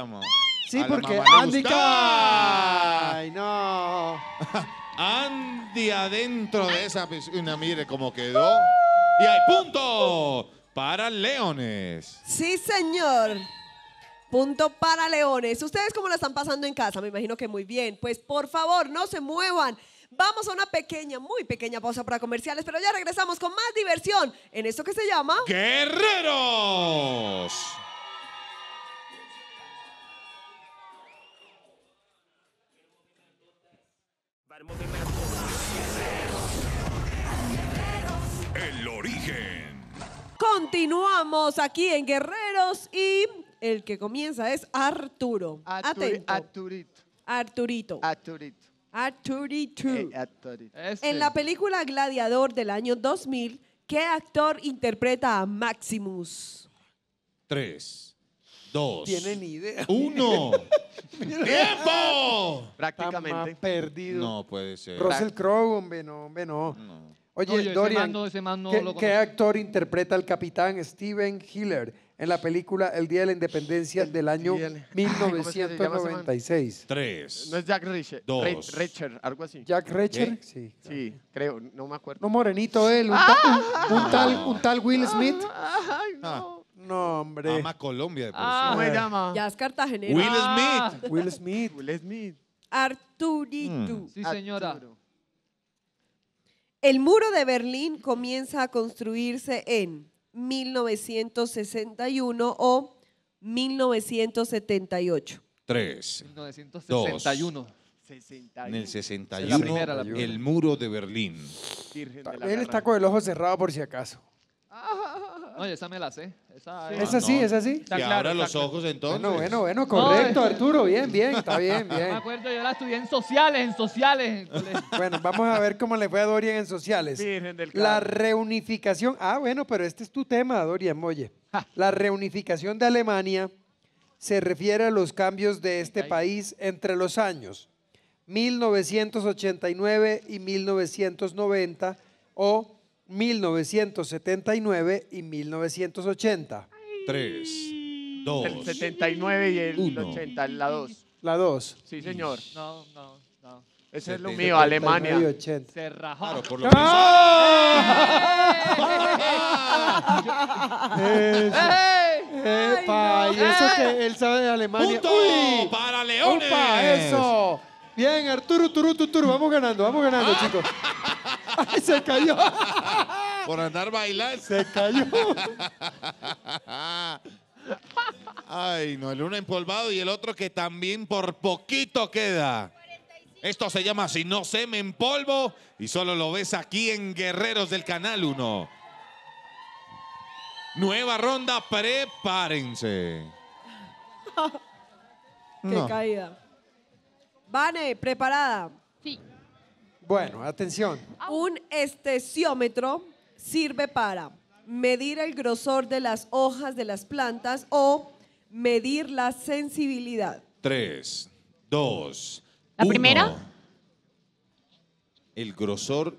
Sí, porque Andy. Ay, no. Andy adentro de esa piscina. Mire cómo quedó. Y hay punto para Leones. Sí, señor. Punto para Leones. ¿Ustedes cómo la están pasando en casa? Me imagino que muy bien. Pues por favor, no se muevan. Vamos a una pequeña, muy pequeña pausa para comerciales, pero ya regresamos con más diversión en esto que se llama... ¡Guerreros! El origen. Continuamos aquí en Guerreros y el que comienza es Arturo. Arturito. Arturito. Arturito. Arturito. Eh, este. En la película Gladiador del año 2000, ¿qué actor interpreta a Maximus? Tres dos, tienen idea. uno. ¡Tiempo! Prácticamente. perdido. No puede ser. Russell Crowe, hombre, no, hombre, no. Oye, Dorian, ¿qué, actor interpreta al capitán Steven Hiller en la película El Día de la Independencia del año 1996? Tres. No es Jack Richard. Dos. Richard, algo así. Jack Reacher, sí. Sí, creo, no me acuerdo. No morenito él, un, tal, un tal Will Smith. Ay, no. Ah. No, hombre. Ama Colombia. De ¿Cómo se llama? Ya es cartagenero. Will Smith. Ah. Will Smith. Will Smith. Arturito. Mm. Sí, señora. El muro de Berlín comienza a construirse en 1961 o 1978. Tres. 1961. 61. En el 61, el muro de Berlín. Él está con el ojo cerrado por si acaso. No, esa me la sé. Esa, sí, esa sí. así. ahora los ojos entonces. Bueno, bueno, bueno, correcto, eh. Arturo. Bien, bien, está bien, bien. Me acuerdo, yo la estudié en sociales, en sociales. bueno, vamos a ver cómo le fue a Dorian en sociales. la reunificación. Ah, bueno, pero este es tu tema, Dorian moye La reunificación de Alemania se refiere a los cambios de este país entre los años 1989 y 1990 o 1979 y 1980. 3, 2, El 79 y el Uno. 80, la 2. La 2. Sí, señor. No, no, no. Ese es lo mío, Alemania. Y 80. Se rajó. Claro, por lo ¡Ah! menos. ¡Epa! Y eso que él sabe de Alemania. ¡Punto ¡Uy! para Leones! ¡Upa! ¡Eso! Bien, Arturo, Turu, Turu, vamos ganando, vamos ganando, ah. chicos. ¡Ay, se cayó! Por andar bailando. Se cayó. Ay, no, el uno empolvado y el otro que también por poquito queda. Esto se llama Si no se me empolvo y solo lo ves aquí en Guerreros del Canal 1. Nueva ronda, prepárense. Qué caída. Vane, ¿preparada? Sí. Bueno, atención. Un estesiómetro Sirve para medir el grosor de las hojas de las plantas o medir la sensibilidad. Tres, dos. ¿La primera? El grosor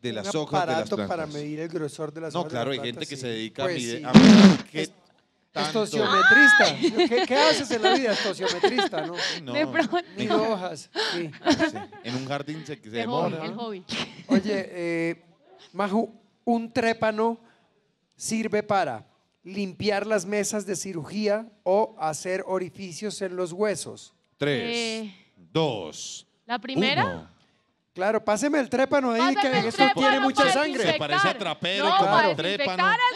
de las hojas de las aparato para medir el grosor de las no, hojas. claro, de hay gente plantas, que se dedica a, pues a medir qué ¿Qué, haces en la vida? Estociometrista, ¿no? No, De hojas. sí. En un jardín se, se demora. hobby. Oye, eh, Maju, un trépano sirve para limpiar las mesas de cirugía o hacer orificios en los huesos. Tres, eh. dos. ¿La primera? Claro, páseme el trépano ahí, que esto tiene mucha sangre. Se parece a trapero, no, claro.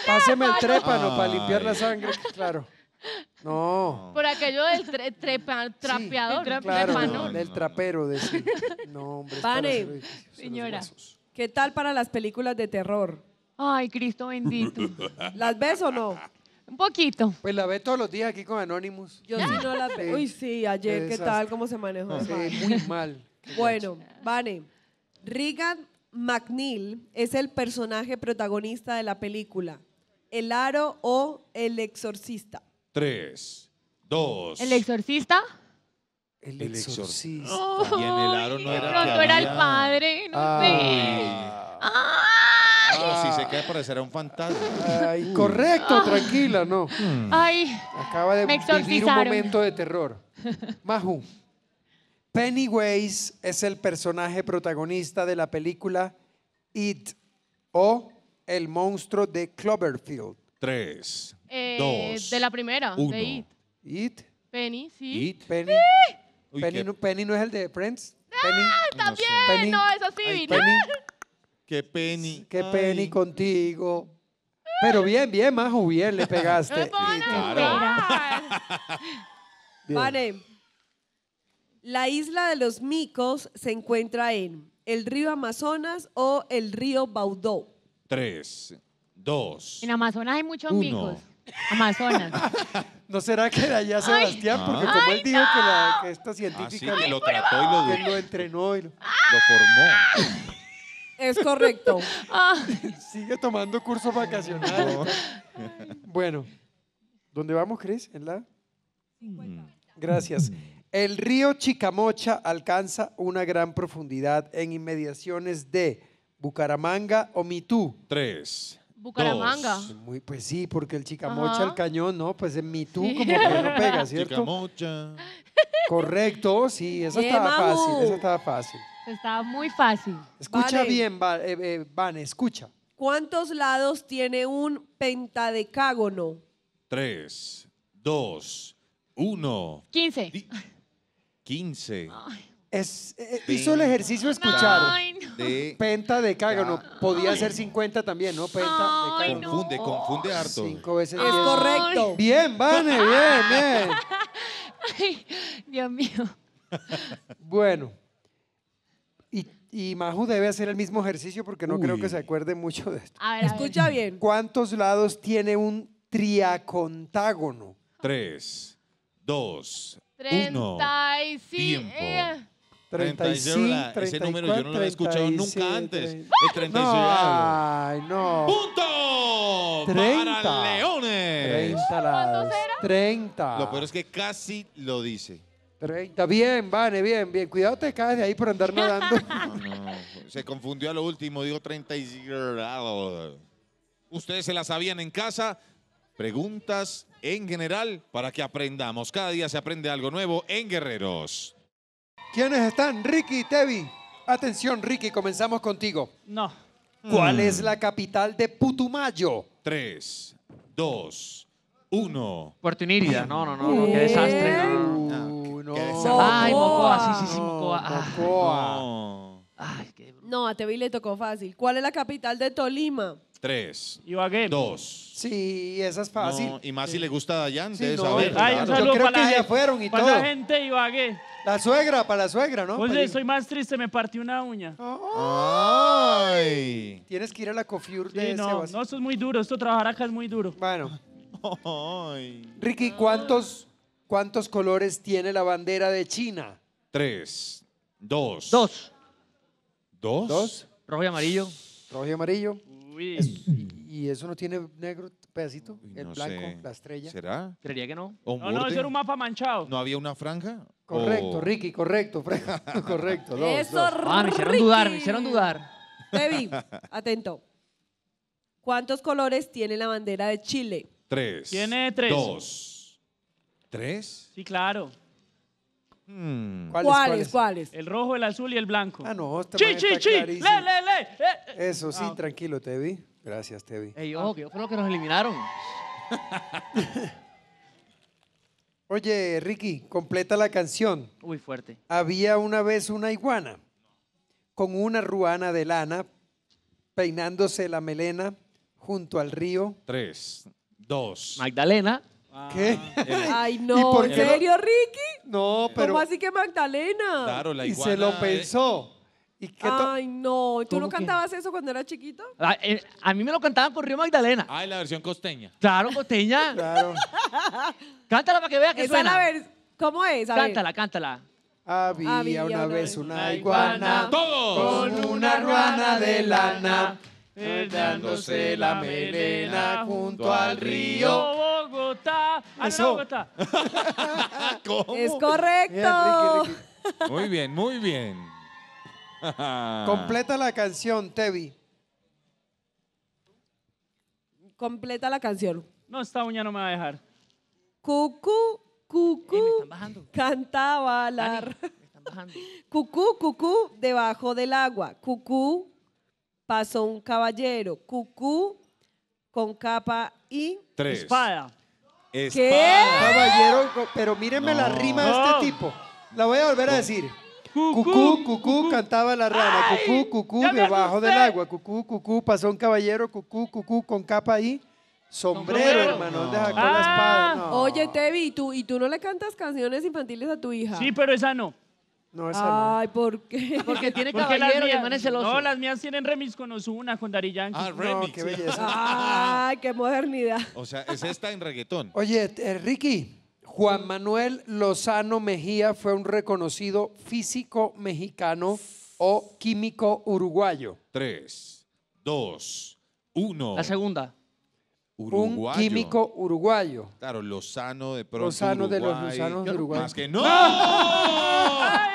Páseme el trépano para limpiar la sangre, claro. No. Por aquello del trapeador. el, claro, trapero, hombre. señora. ¿Qué tal para las películas de terror? Ay, Cristo bendito. ¿Las ves o no? Un poquito. Pues la ve todos los días aquí con Anonymous. Yo sí no las veo. Uy, sí, ayer, ¿qué tal? ¿Cómo se manejó? Sí, muy mal. Bueno, Vane, Regan McNeil es el personaje protagonista de la película El Aro o El Exorcista. Tres, dos. ¿El exorcista? El, exorcista. y en el aro no era, el padre. No sé. si se cae parecerá un fantasma. Ay, correcto, tranquila, no. Hmm. Ay, Acaba de vivir un momento de terror. Maju, Pennywise es el personaje protagonista de la película It o El monstruo de Cloverfield. Tres, eh, dos, de la primera, de It. It. Penny, sí. It. Penny. Sí. Penny, no, es el de Prince? Ah, penny, No También, no, es así. Qué penny. qué Penny contigo. Pero bien, bien, o bien le pegaste. Vale. La isla de los micos se encuentra en el río Amazonas o el río Baudó. Tres, dos, En Amazonas hay muchos uno. micos. Amazonas. ¿No será que era ya Sebastián? Porque como él dijo que, la- esta científica ah, lo y lo, lo entrenó y lo- formó. Es correcto. Ah. sigue tomando curso vacacional Bueno, ¿dónde vamos, Cris? ¿En la? Mm. Gracias. El río Chicamocha alcanza una gran profundidad en inmediaciones de Bucaramanga o Mitú. Tres, Bucaramanga. pues sí, porque el chicamocha, el cañón, ¿no? Pues en mi tú como que no pega, ¿cierto? Chicamocha. Correcto, sí, eso estaba fácil, eso estaba fácil. Estaba muy fácil. Escucha bien, eh, eh, Van, escucha. ¿Cuántos lados tiene un pentadecágono? Tres, dos, uno. Quince. Quince. 15. Eh, eh, hizo el ejercicio escuchado Penta de cágano. Podía ser 50 también, ¿no? Penta de Confunde, confunde harto. Cinco veces. Es correcto. Bien, Vane, bien, bien. Dios mío. Bueno. Y, y debe hacer el mismo ejercicio porque no creo que se acuerde mucho de esto. A ver, Escucha bien. ¿Cuántos lados tiene un triacontágono? Tres, dos, uno. y cinco. 35, Ese número yo no lo había escuchado nunca antes. El 36. ay, no. ¡Punto! 30, Leones. 30 30. Lo peor es que casi lo dice. 30. Bien, Vane, bien, bien. Cuidado te caes de ahí por andar nadando. No, no. Se confundió a lo último, dijo 35 Ustedes se la sabían en casa. Preguntas en general para que aprendamos. Cada día se aprende algo nuevo en Guerreros. ¿Quiénes están? Ricky, Tevi. Atención, Ricky, comenzamos contigo. No. ¿Cuál mm. es la capital de Putumayo? Tres, dos, uno. Puerto No, no, no, qué desastre. No, ah, Ay, Mocoa, sí, sí, sí, Mocoa. Ah. no, a Tevi le tocó fácil. ¿Cuál es la capital de Tolima? Tres. Ibagué. Dos. Sí, esa es fácil. y más si le gusta a Dayan, Sí, debe Yo creo que ya fueron y para todo. la gente Ibagué. La suegra, para la suegra, ¿no? pues soy más triste, me partió una uña. Ay. Tienes que ir a la Cofiur de no, no, esto es muy duro, esto trabajar acá es muy duro. Bueno, Ricky, ¿cuántos, ¿cuántos colores tiene la bandera de China? Tres. Dos. Dos. Dos. Dos. Rojo y amarillo. rojo y amarillo. ¿Y eso no tiene negro pedacito? el blanco, la estrella. ¿Será? Creería que no. No, no, eso era un mapa manchado. ¿No había una franja? Correcto, Ricky, correcto, correcto. Dos, eso, dos. Ah, me hicieron dudar, me hicieron dudar. atento. ¿Cuántos colores tiene la bandera de Chile? Tres. Tiene tres. Dos. ¿Tres? Sí, claro. Hmm. ¿Cuáles, ¿Cuáles, El rojo, el azul y el blanco. Ah, no, está Le, le, le. Eh, eh. Eso sí, ah, tranquilo, Tevi. Gracias, Tevi. Ey, ojo, que yo creo que nos eliminaron. Oye, Ricky, completa la canción. Uy, fuerte. Había una vez una iguana con una ruana de lana peinándose la melena junto al río. Tres, dos, Magdalena. ¿Qué? Ah. Eh, Ay, no, por serio, Ricky? No, pero. ¿Cómo así que Magdalena? Claro, la iguana. Y se lo eh. pensó. Ay, no. ¿Tú no cantabas eso cuando eras chiquito? Ah, eh, a mí me lo cantaban por Río Magdalena. Ay, ah, la versión costeña. Claro, costeña. claro. Cántala para que veas que suena. A ver... ¿Cómo es? cántala, cántala. Había, una, vez una iguana, ¡Todos! con una ruana de lana Dándose la melena junto al río. Bogotá. Ah, Bogotá. Es correcto. Muy bien, muy bien. Completa la canción, Tevi. Completa la canción. No, esta uña no me va a dejar. Cucú, cucú, están bajando. Cucú, cucú, debajo del agua. Cucú, pasó un caballero, cucú con capa y espada. ¿Qué? Caballero, pero mírenme la rima de este tipo. La voy a volver a decir. Cucú, cucú, cantaba la rana. Cucú, cucú, debajo del agua. Cucú, cucú, pasó un caballero. Cucú, cucú, con capa y sombrero, hermano. la ah. espada? Oye, Tevi, tú, ¿y tú no le cantas canciones infantiles a tu hija? Sí, pero esa no. Ay, ¿por qué? Porque tiene Porque caballero y el No, las mías tienen Remis con Ozuna, con Dari Ah, Remis, qué belleza. Ay, qué modernidad. O sea, es esta en reggaetón. Oye, eh, Ricky, Juan Manuel Lozano Mejía fue un reconocido físico mexicano o químico uruguayo. Tres, dos, uno. La segunda. Un químico uruguayo. Claro, Lozano de pronto. Lozano de los Lozanos de Uruguay. Más que no.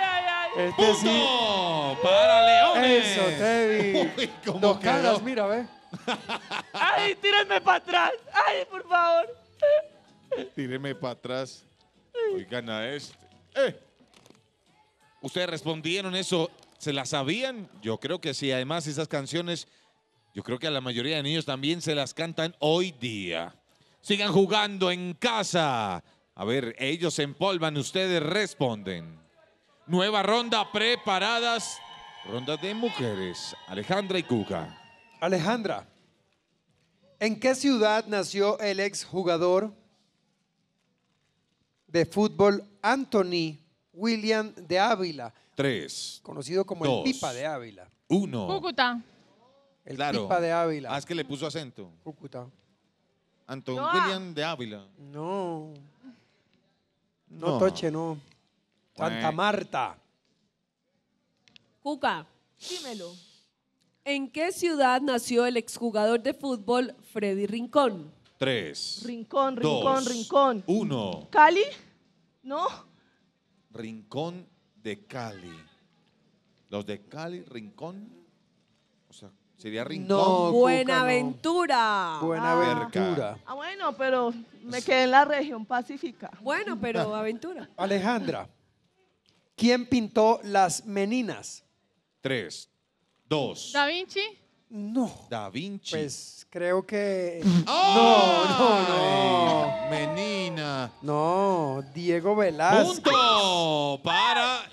Este ¡Para Leones! Eso, Teddy. Dos caras, mira, ve. ¡Ay, tírenme para atrás! ¡Ay, por favor! Tírenme para atrás. gana este. Eh. Ustedes respondieron eso. ¿Se la sabían? Yo creo que sí. Además, esas canciones, yo creo que a la mayoría de niños también se las cantan hoy día. Sigan jugando en casa. A ver, ellos se empolvan, ustedes responden. Nueva ronda preparadas. Ronda de mujeres. Alejandra y Cuca. Alejandra, ¿en qué ciudad nació el exjugador de fútbol Anthony William de Ávila? Tres. Conocido como el Pipa de Ávila. Uno. Cúcuta. El Pipa de Ávila. Haz ah, que le puso acento. Cúcuta. Anthony William de Ávila. No, no. Toche, no. Santa Marta. Cuca, dímelo. ¿En qué ciudad nació el exjugador de fútbol Freddy Rincón? Tres. Rincón, Rincón, Rincón. Uno. ¿Cali? ¿No? Rincón de Cali. Los de Cali, Rincón. O sea, sería Rincón. No, Buenaventura. Buenaventura. Ah. ah, bueno, pero me quedé en la región pacífica. Bueno, pero aventura. Alejandra. ¿Quién pintó las Meninas? Tres, dos. Da Vinci. No. Da Vinci. Pues creo que. ¡Oh! No, no, no. Menina. No, Diego Velázquez. Punto para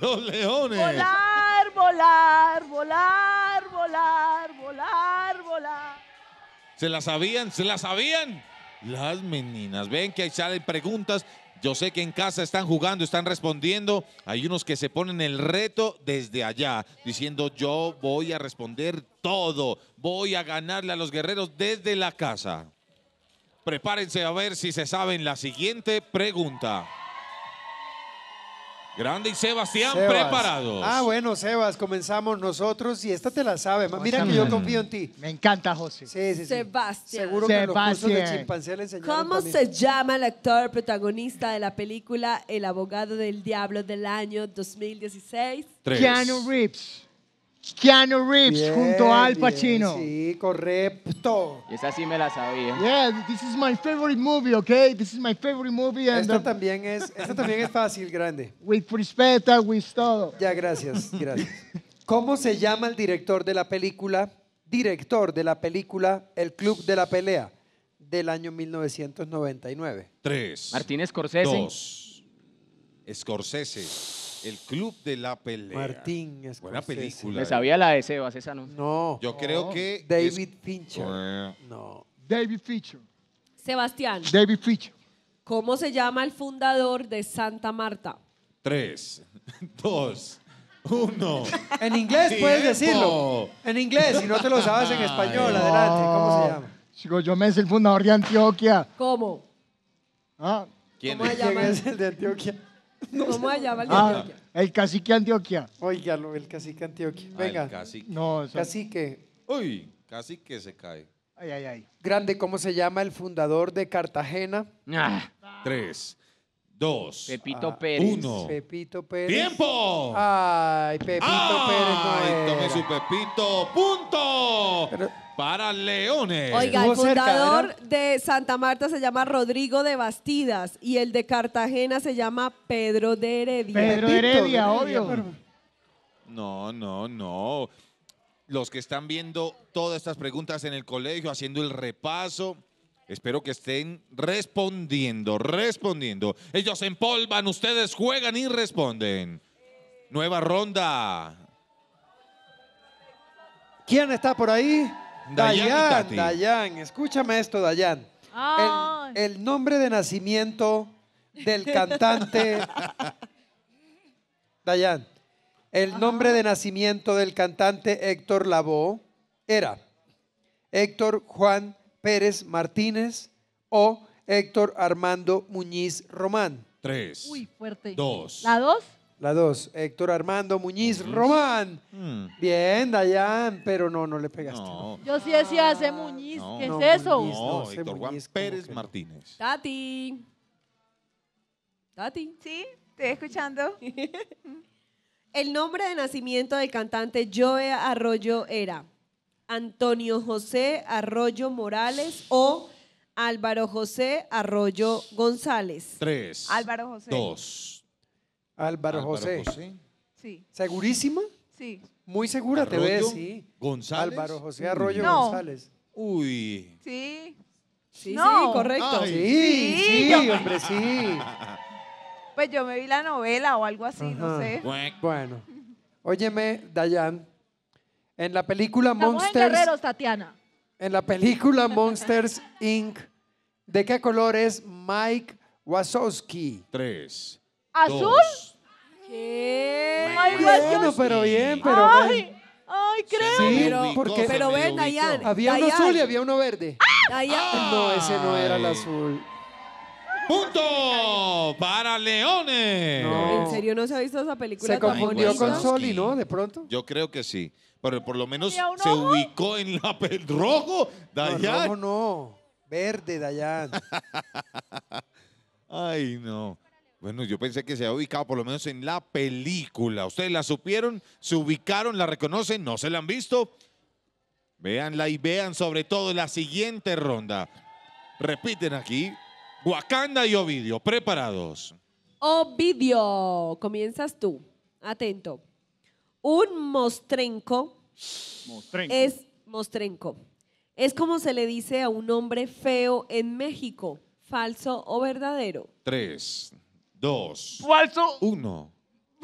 los leones. Volar, volar, volar, volar, volar, volar. ¿Se la sabían? ¿Se las sabían? Las meninas. Ven que ahí salen preguntas yo sé que en casa están jugando, están respondiendo. Hay unos que se ponen el reto desde allá, diciendo yo voy a responder todo, voy a ganarle a los guerreros desde la casa. Prepárense a ver si se saben la siguiente pregunta. Grande y Sebastián preparados. Ah, bueno, Sebas, comenzamos nosotros y esta te la sabe. Mira que yo confío en ti. Me encanta, José. Sí, sí, sí. Sebastián. Seguro que los cursos de chimpancé le enseñaron ¿Cómo se llama el actor protagonista de la película El abogado del diablo del año 2016? Tres. Keanu Reeves. Keanu Reeves junto a Al Pacino. sí, correcto. Y esa sí me la sabía. Yeah, this is my favorite movie, okay? This is my favorite movie. And esta, uh, también es, también es fácil, grande. With uh, with todo. Ya, gracias, gracias. ¿Cómo se llama el director de la película? Director de la película El Club de la Pelea del año 1999. Tres. Martínez Scorsese. Dos. Scorsese. El Club de la Pelea. Martín Buena película. Me eh. sabía la de Sebas, esa no. No. Yo creo que... David Fincher. No. David Fincher. Sebastián. David Fincher. ¿Cómo se llama el fundador de Santa Marta? Tres, dos, uno. En inglés puedes decirlo. En inglés, si no te lo sabes en español, adelante. ¿Cómo se llama? Chico, yo me es el fundador de Antioquia. ¿Cómo? ¿Ah? ¿Quién, ¿Cómo ¿Quién es el de Antioquia? ¿Cómo se llama el de ah, Antioquia? el cacique Antioquia. Óigalo, el cacique Antioquia. Ah, Venga, cacique. No, cacique. Uy, cacique se cae. Ay, ay, ay. Grande, ¿cómo se llama el fundador de Cartagena? Tres dos, Pepito ah, Pérez. uno. Pepito Pérez. ¡Tiempo! Ay, Pepito Pérez. tome su Pepito. ¡Punto! Para Leones. Oiga, el fundador de Santa Marta se llama Rodrigo de Bastidas y el de Cartagena se llama Pedro de Heredia. Pedro Heredia, obvio. No, no, no. Los que están viendo todas estas preguntas en el colegio, haciendo el repaso, Espero que estén respondiendo, respondiendo. Ellos empolvan, ustedes juegan y responden. Nueva ronda. ¿Quién está por ahí? Dayan, Dayan, escúchame esto, Dayan. El, el nombre de nacimiento del cantante. Dayan, el nombre de nacimiento del cantante Héctor Lavoe era Héctor Juan Pérez Martínez o Héctor Armando Muñiz Román. Tres. Uy, fuerte. Dos. ¿La dos? La dos. Héctor Armando Muñiz Román. Hmm. Bien, Dayan, pero no, no le pegaste. Yo sí decía, hace Muñiz, ¿qué es eso? No, Héctor Juan Pérez Martínez. Tati. Tati. Sí, estoy escuchando. El nombre de nacimiento del cantante Joe Arroyo era Antonio José Arroyo Morales o Álvaro José Arroyo González. Tres. Álvaro José. Dos. Álvaro, José. Sí. ¿Segurísima? Sí. Muy segura te ves, sí. González. Álvaro José Arroyo González. Uy. Sí. Sí, sí, correcto. Sí, sí, hombre, sí. Pues yo me vi la novela o algo así, no sé. Bueno, óyeme, Dayan, en la película Estamos Monsters. En, Guerreros, Tatiana. en la película Monsters Inc. ¿De qué color es Mike Wazowski? Tres. ¿Azul? ¿Qué? Ay, bueno, pero bien, pero. Ay, ay creo. Sí, pero, porque ven, Dayan. Había uno azul y había uno verde. Dayan. No, ese no era el azul. Punto para Leones. No. ¿En serio no se ha visto esa película? Se confundió con Soli, ¿no? De pronto. Yo creo que sí. Pero por lo menos se ubicó en la película. rojo, Dayan. No, no. Verde, Dayan. Ay, no. Bueno, yo pensé que se había ubicado por lo menos en la película. ¿Ustedes la supieron? ¿Se ubicaron? ¿La reconocen? ¿No se la han visto? Veanla y vean sobre todo la siguiente ronda. Repiten aquí Wakanda y Ovidio, preparados. Ovidio, comienzas tú. Atento. Un mostrenco, es mostrenco. Es como se le dice a un hombre feo en México, falso o verdadero. Tres, dos, falso, uno.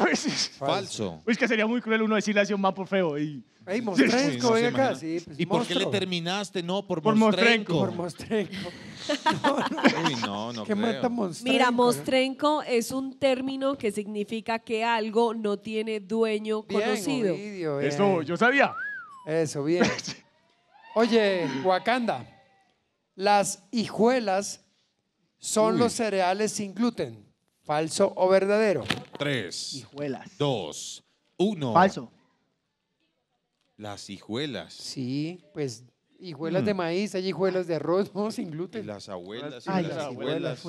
Pues, Falso. Es que sería muy cruel uno decirle así a un mapo feo. Y... mostrenco, ven acá. Pues, ¿Y por qué le terminaste? No, por, mostrenco. Por mostrenco. Uy, no, no ¿Qué mata Mira, ¿eh? mostrenco es un término que significa que algo no tiene dueño conocido. Eso yo sabía. Eso, bien. Oye, Wakanda, las hijuelas son los cereales sin gluten. ¿Falso o verdadero? Tres, Hijuelas. dos, uno. Falso. Las hijuelas. Sí, pues hijuelas de mm. maíz, hay hijuelas de arroz, no, sin gluten. las abuelas. las abuelas.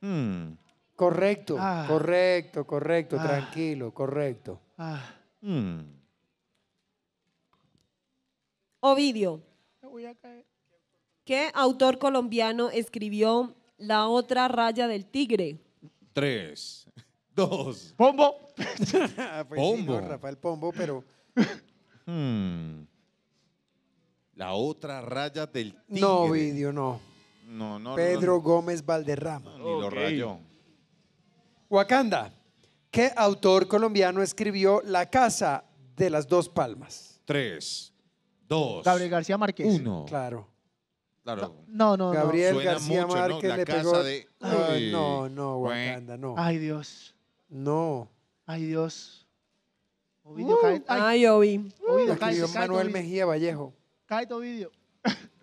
Hmm. Ah. Correcto, correcto, correcto, ah. tranquilo, correcto. Ah. Hmm. Ovidio. ¿Qué autor colombiano escribió La otra raya del tigre? Tres, dos. Pombo. Ah, pues Pombo. Rafael Pombo, pero. Hmm. La otra raya del No, video no. No, no. Pedro Gómez Valderrama. ni lo rayó. Wakanda. ¿Qué autor colombiano escribió La Casa de las Dos Palmas? Tres, dos. Gabriel García Márquez. Uno. Claro. No, no, no. Gabriel García Márquez le pegó. de- no, no, Wakanda, no. Ay, Dios. No. Ay, Dios. Ovidio, uh, Ay, Ay, Ovidio, Manuel Mejía Vallejo. Cállate, Ovidio.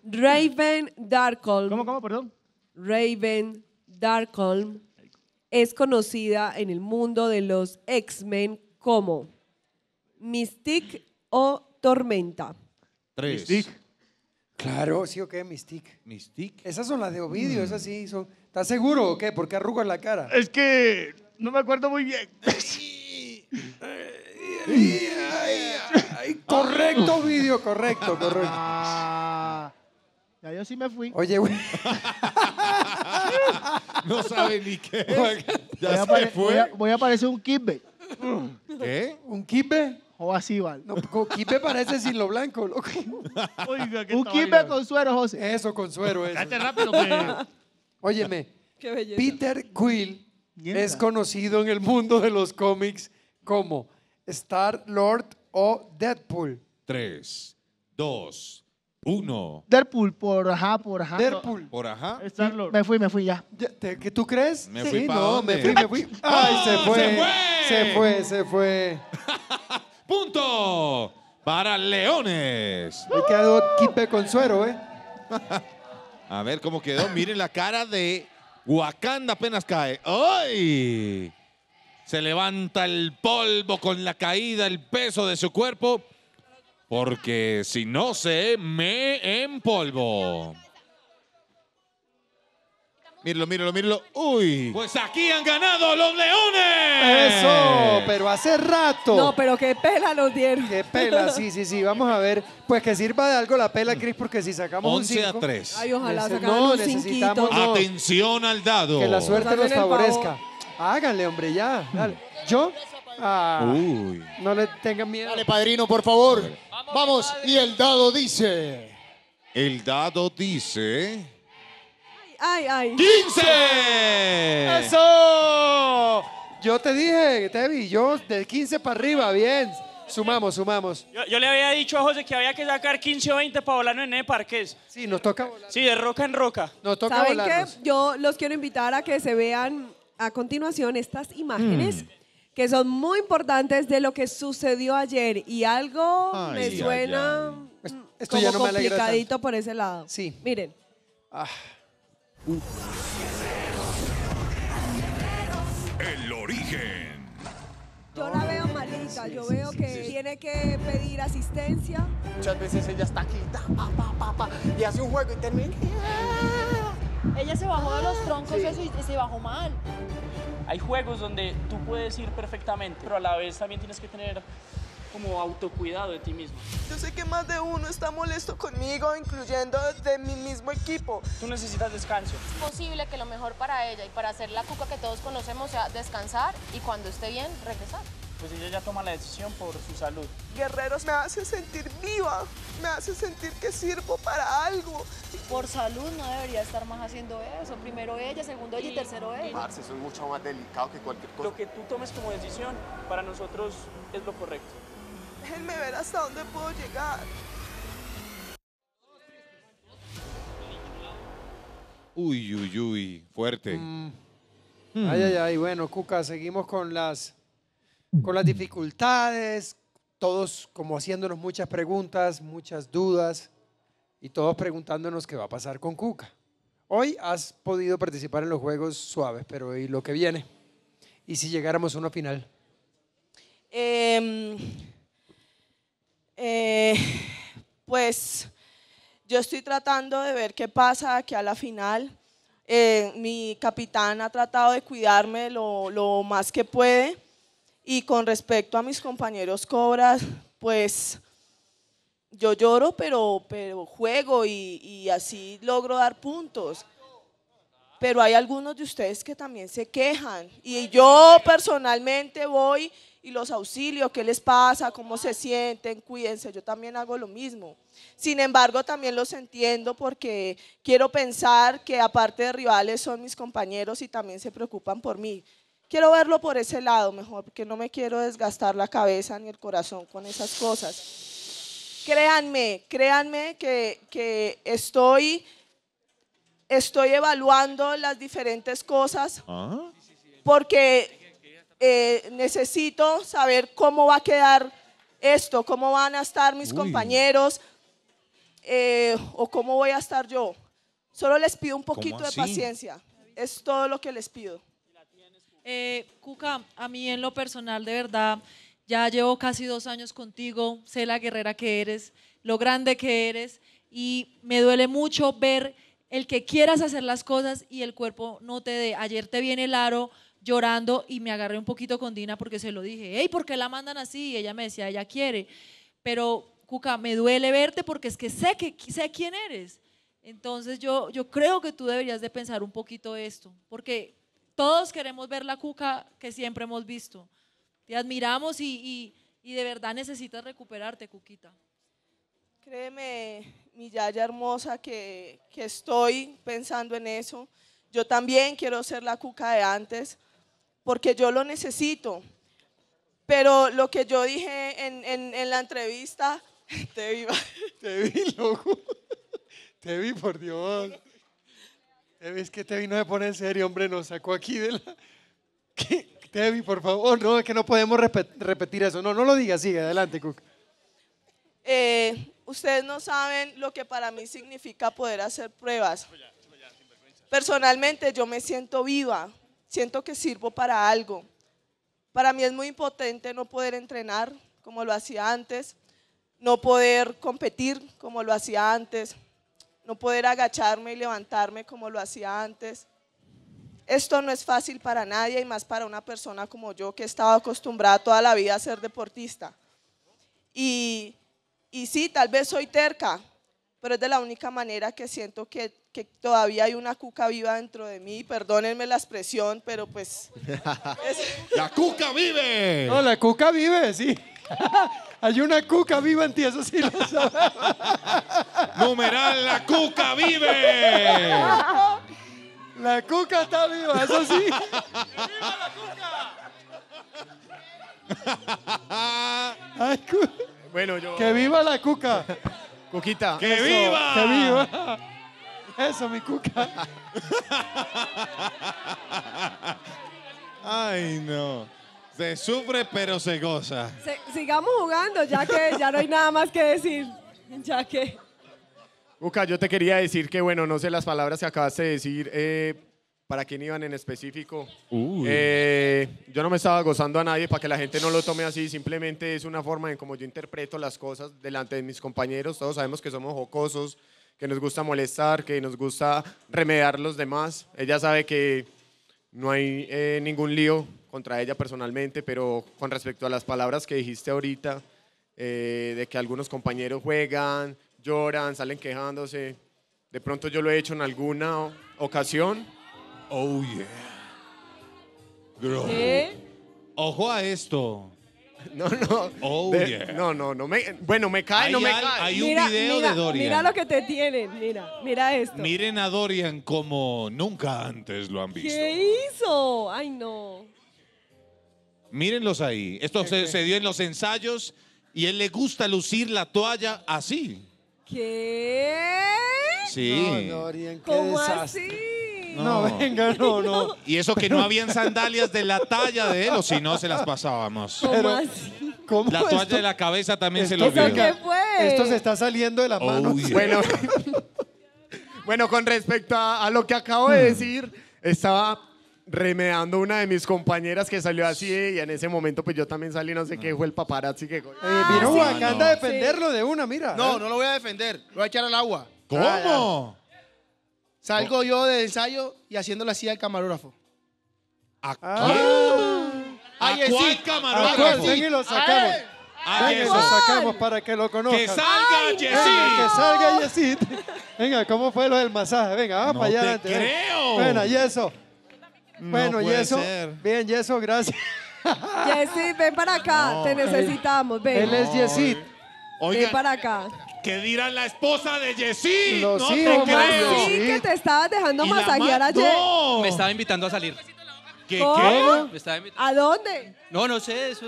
Raven Darkholm ¿Cómo, cómo, perdón? Raven Darkholm es conocida en el mundo de los X-Men como Mystic o Tormenta. Tres. Mystique. Claro, sí o qué, Mystic. Mistik. Esas son las de Ovidio, mm. esas sí son. ¿Estás seguro o qué? ¿Por qué arrugas la cara? Es que no me acuerdo muy bien. Sí. correcto, Ovidio, correcto, correcto. Ah, ya yo sí me fui. Oye, güey. no sabe ni qué. Ya voy se fue. Voy a, voy aparecer un kibbe. ¿Qué? ¿Un kibbe? o así vale. No, quipe parece sin lo blanco, loco. Oiga, qué Un quimbe con suero, José. Eso, consuero, eso. Cállate rápido, que... Óyeme, Qué Peter Quill es conocido en el mundo de los cómics como Star-Lord o Deadpool. Tres, dos, uno. Deadpool, por ajá, por ajá. Deadpool. Por ajá. Star-Lord. Me fui, me fui ya. ¿Qué tú crees? Me fui no, dónde. me fui, me fui. Ay, se fue. Se fue, se fue punto para Leones. Me quedó Kipe suero, ¿eh? A ver cómo quedó. Miren la cara de Wakanda apenas cae. ¡Ay! Se levanta el polvo con la caída, el peso de su cuerpo. Porque si no se me en polvo. Míralo, míralo, míralo. ¡Uy! Pues aquí han ganado los leones. Eso, pero hace rato. No, pero qué pela nos dieron. Qué pela, sí, sí, sí. Vamos a ver. Pues que sirva de algo la pela, Cris, porque si sacamos 11 un a 3. Ay, ojalá sacamos no, un necesitamos, Atención al dado. Que la suerte nos, favorezca. Háganle, hombre, ya. Dale. ¿Yo? Ah, Uy. No le tengan miedo. Dale, padrino, por favor. Vamos y el dado dice. El dado dice ay, ay. ¡15! ¡Eso! Yo te dije, Tevi, yo del 15 para arriba, bien. Sumamos, sumamos. Yo, le había dicho a José que había que sacar 15 o 20 para volar en el parques. Sí, nos toca volar. Sí, de roca en roca. Nos toca ¿Saben qué? Yo los quiero invitar a que se vean a continuación estas imágenes. Mm. que son muy importantes de lo que sucedió ayer y algo me suena complicadito por ese lado. Sí. Miren. Ah. El origen. Yo la veo malita, yo veo que tiene que pedir asistencia. Muchas veces ella está aquí, y hace un juego y termina. Ella se bajó de los ah, troncos y se bajó mal. Hay juegos donde tú puedes ir perfectamente, pero a la vez también tienes que tener como autocuidado de ti mismo. Yo sé que más de uno está molesto conmigo, incluyendo de mi mismo equipo. Tú necesitas descanso. Es posible que lo mejor para ella y para hacer la cuca que todos conocemos sea descansar y cuando esté bien, regresar. Pues ella ya toma la decisión por su salud. Guerreros me hace sentir viva, me hace sentir que sirvo para algo. Por salud no debería estar más haciendo eso. Primero ella, segundo ella y, tercero ella. Marce, eso es mucho más delicado que cualquier cosa. Lo que tú tomes como decisión para nosotros es lo correcto. Déjenme ver hasta dónde puedo llegar. Uy, uy, uy, fuerte. Mm. Mm. Ay, ay, ay. Bueno, Cuca, seguimos con las, con las mm. dificultades, todos como haciéndonos muchas preguntas, muchas dudas y todos preguntándonos qué va a pasar con Cuca. Hoy has podido participar en los juegos suaves, pero ¿y lo que viene? ¿Y si llegáramos a una final? Eh, eh, pues yo estoy tratando de ver qué pasa aquí a la final. Eh, mi capitán ha tratado de cuidarme lo, más que puede y con respecto a mis compañeros cobras, pues yo lloro, pero, pero juego y, y así logro dar puntos. Pero hay algunos de ustedes que también se quejan y yo personalmente voy y los auxilios, qué les pasa, cómo se sienten, cuídense, yo también hago lo mismo. Sin embargo, también los entiendo porque quiero pensar que aparte de rivales son mis compañeros y también se preocupan por mí. Quiero verlo por ese lado mejor, porque no me quiero desgastar la cabeza ni el corazón con esas cosas. Créanme, créanme que, que estoy, estoy evaluando las diferentes cosas, ah. porque eh, necesito saber cómo va a quedar esto, cómo van a estar mis compañeros eh, o cómo voy a estar yo. Solo les pido un poquito de paciencia. Es todo lo que les pido. Eh, Cuca, a mí en lo personal, de verdad, ya llevo casi dos años contigo, sé la guerrera que eres, lo grande que eres y me duele mucho ver el que quieras hacer las cosas y el cuerpo no te dé. Ayer te viene el aro, llorando y me agarré un poquito con Dina porque se lo dije, hey, ¿por qué la mandan así? Y ella me decía, ella quiere, pero Cuca, me duele verte porque es que sé, que, sé quién eres. Entonces yo, yo creo que tú deberías de pensar un poquito esto, porque todos queremos ver la Cuca que siempre hemos visto. Te admiramos y, y, y de verdad necesitas recuperarte, Cuquita. Créeme, mi Yaya hermosa, que, que estoy pensando en eso. Yo también quiero ser la cuca de antes porque yo lo necesito. Pero lo que yo dije en, en, la entrevista, te vi, te vi, loco. Te vi, por Dios. Te es que te vi no me pone en serio, hombre, nos sacó aquí de la... Te vi, por favor, no, es que no podemos repetir eso. No, no lo digas, sigue, adelante, Cook. Eh, ustedes no saben lo que para mí significa poder hacer pruebas. Personalmente yo me siento viva, siento que sirvo para algo. Para mí es muy impotente no poder entrenar como lo hacía antes, no poder competir como lo hacía antes, no poder agacharme y levantarme como lo hacía antes. Esto no es fácil para nadie y más para una persona como yo que he estado acostumbrada toda la vida a ser deportista. Y, y sí, tal vez soy terca, pero es de la única manera que siento que todavía hay una cuca viva dentro de mí, perdónenme la expresión, pero pues... ¡La cuca vive! No, la cuca vive, sí. Hay una cuca viva en ti, eso sí lo sabes. ¡Numeral la cuca vive! La cuca está viva, eso sí. que viva Bueno, yo. ¡Que viva la cuca! Cuquita. ¡Que viva! ¡Que viva! Eso, mi cuca. Ay, no. Se sufre, pero se goza. sigamos jugando, ya que ya no hay nada más que decir. Ya que. Cuca yo te quería decir que, bueno, no sé las palabras que acabaste de decir, eh, para quién iban en específico. Eh, yo no me estaba gozando a nadie para que la gente no lo tome así, simplemente es una forma en cómo yo interpreto las cosas delante de mis compañeros, todos sabemos que somos jocosos, que nos gusta molestar, que nos gusta remediar los demás. Ella sabe que no hay eh, ningún lío contra ella personalmente, pero con respecto a las palabras que dijiste ahorita, eh, de que algunos compañeros juegan, lloran, salen quejándose, de pronto yo lo he hecho en alguna ocasión. Oh, yeah. Ojo a esto. Oh, no, no. No, no, no bueno, me cae, no me cae. Hay un video de Dorian. Mira lo que te tienen, mira, mira esto. Miren a Dorian como nunca antes lo han visto. ¿Qué hizo? Ay, no. Mírenlos ahí. Esto se, dio en los ensayos y él le gusta lucir la toalla así. ¿Qué? Sí. No, así? No, venga, no, no. Y eso que no habían sandalias de la talla de él, o si no, se las pasábamos. La toalla de la cabeza también se lo Esto Esto se está saliendo de la mano. Oh, bueno, con respecto a, lo que acabo de hmm. decir, estaba remeando una de mis compañeras que salió así y en ese momento pues yo también salí, no sé qué fue el paparazzi que... vino eh, ah, a defenderlo de una, mira. No, no lo voy a defender. Lo voy a echar al agua. ¿Cómo? Salgo yo de ensayo y haciéndolo así al camarógrafo. ¿A ah. qué? Ah. cuál camarógrafo? Ven y lo sacamos. A Ven lo sacamos para que lo conozcan. ¡Que salga Yesid! ¡Que salga Yesid! Venga, ¿cómo fue lo del masaje? Venga, vamos para allá adelante. creo! Bueno, Yeso. Bueno, no Yeso. Bien, Yeso, gracias. Yesid, ven para acá. Te necesitamos, ven. Él es Yesid. Ven para acá. Que dirán la esposa de Jessy? No te creo. Sí, que te estabas dejando masajear ayer. ayer. Me estaba invitando a salir. ¿Qué, qué? qué ¿A dónde? No, no sé, eso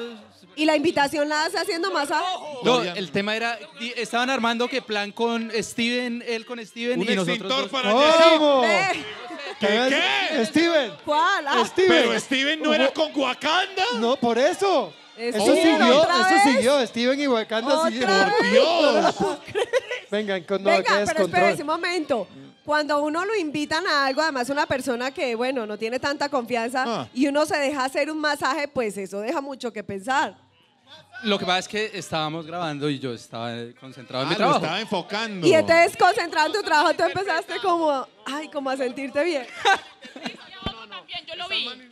¿Y la invitación la hace haciendo masaje? No, el tema era, estaban armando que plan con Steven, él con Steven Un y nosotros para Jessy. ¿Qué, qué? Steven. ¿Cuál? Ah. Pero Steven no era con Wakanda. No, por eso. Eso, siguió, eso siguió. Steven y Wakanda siguió. ¡Por Dios! Vengan, con no, Venga, pero espérense un momento. Cuando uno lo invitan a algo, además una persona que, bueno, no tiene tanta confianza ah. y uno se deja hacer un masaje, pues eso deja mucho que pensar. Lo que pasa es que estábamos grabando y yo estaba concentrado en mi ah, trabajo. estaba enfocando. Y entonces, concentrando en tu trabajo, tú empezaste como, ay, como a sentirte bien. No,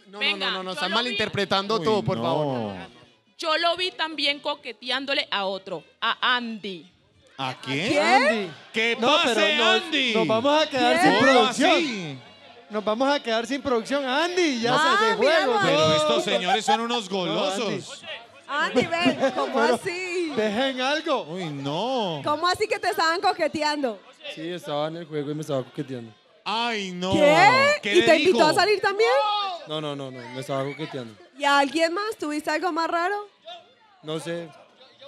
no, no, no, no, están malinterpretando todo, por favor. Yo lo vi también coqueteándole a otro, a Andy. ¿A quién? ¿Qué? Andy. ¿Qué pase, no, pero no. Andy? Nos vamos a quedar sin producción. Nos vamos a quedar sin producción. Andy, ya ah, se de juego. pero estos señores son unos golosos. Andy. ven, ¿cómo así? Dejen algo. Uy, no. ¿Cómo así que te estaban coqueteando? Sí, estaba en el juego y me estaba coqueteando. Ay, no. ¿Qué? ¿Y te invitó a salir también? No, no, no, no, me estaba coqueteando. ¿Y a alguien más? ¿Tuviste algo más raro? No sé.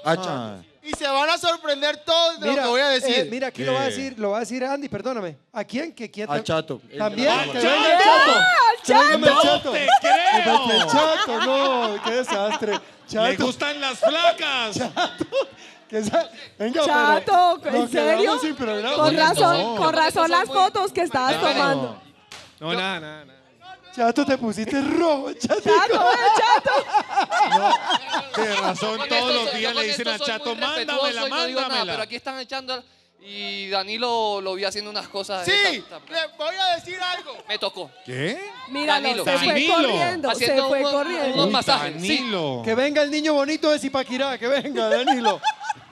Ah, ah. Y se van a sorprender todos de lo que voy a decir. Eh, mira, aquí lo va a decir, lo va a decir Andy, perdóname. ¿A quién? ¿Qué quién? Al chato. También. chato. ¡Al ¡No chato. te creo! chato, no, qué desastre. Chato. Me gustan las flacas. Venga, Chato, ¿en serio? con razón, con razón las fotos que estabas tomando. No, nada, nada, nada. Chato, te pusiste rojo, chato. Chato, chato. de razón, todos los días le dicen a Chato, mándamela, mándamela. Nada, pero aquí están echando... Y Danilo lo vi haciendo unas cosas. Sí, le voy a decir algo. Me tocó. ¿Qué? Mira, Danilo. se fue corriendo. Haciendo se fue corriendo. Unos masajes. Danilo. Sí. Que venga el niño bonito de Zipaquirá, que venga, Danilo.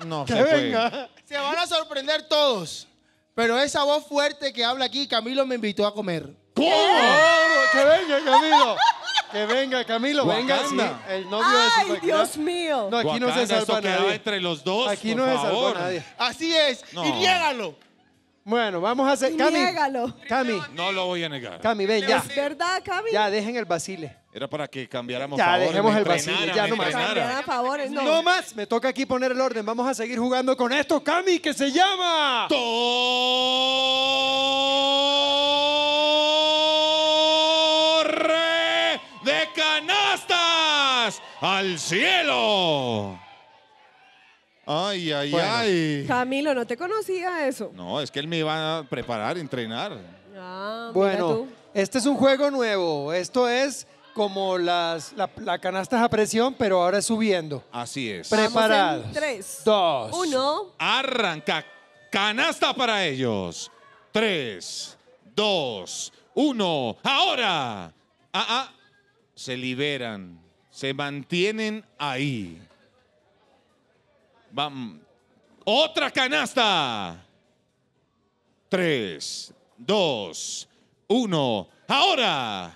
No, que se venga. Se van a sorprender todos. Pero esa voz fuerte que habla aquí, Camilo me invitó a comer. ¿Cómo? Que venga, Camilo. Que venga, Camilo. Venga, el novio de Ay, Dios mío. No, aquí no se salva nadie. entre los dos, Aquí no se salva nadie. Así es. Y niégalo. Bueno, vamos a hacer. Cami, Cami, No lo voy a negar. Cami, ven, ya. ¿Es verdad, Cami? Ya, dejen el vacile. Era para que cambiáramos ya, Dejemos el vacío, ya no más. no. más. Me toca aquí poner el orden. Vamos a seguir jugando con esto, Cami, que se llama. Torre de canastas al cielo. Ay, ay, ay. Camilo, no te conocía eso. No, es que él me iba a preparar, entrenar. Ah, bueno, este es un juego nuevo. Esto es como las, la, canasta es a presión, pero ahora es subiendo. Así es. Preparados. tres, dos, uno. Arranca. Canasta para ellos. Tres, dos, uno. Ahora. Ah, ah. Se liberan. Se mantienen ahí. Otra canasta. Tres, dos, uno. Ahora.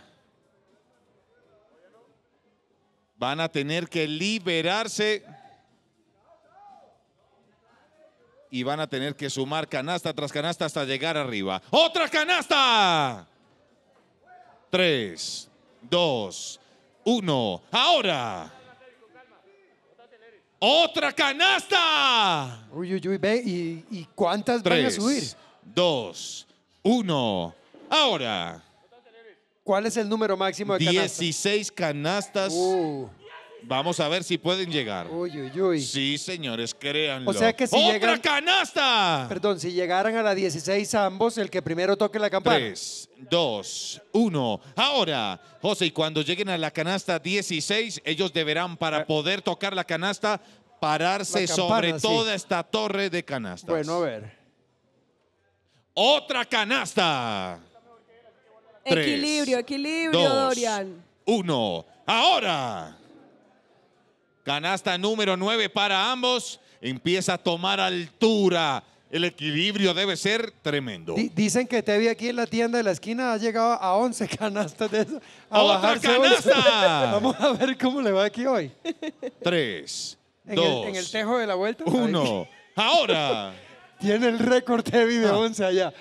Van a tener que liberarse y van a tener que sumar canasta tras canasta hasta llegar arriba. ¡Otra canasta! Tres, dos, uno. ¡Ahora! ¡Otra canasta! ¿y, cuántas van a subir? Dos, uno. ¡Ahora! ¿Cuál es el número máximo de canastas? 16 canastas. Uh. Vamos a ver si pueden llegar. Uy, Sí, señores, créanlo. O sea que si ¡Otra canasta! Perdón, si llegaran a la 16 ambos, el que primero toque la campana. 3, dos, 1. Ahora, José, y cuando lleguen a la canasta 16, ellos deberán, para eh. poder tocar la canasta, pararse sobre toda esta torre de canastas. Bueno, a ver. ¡Otra canasta! equilibrio, equilibrio, Dorian. Uno, ahora. Canasta número nueve para ambos. Empieza a tomar altura. El equilibrio debe ser tremendo. dicen que te vi aquí en la tienda de la esquina, ha llegado a 11 canastas de eso. A ¡Otra canasta! Vamos a ver cómo le va aquí hoy. Tres, en dos, el, tejo de la vuelta. Uno, ahora. Tiene el récord Tevi de 11 ah. allá.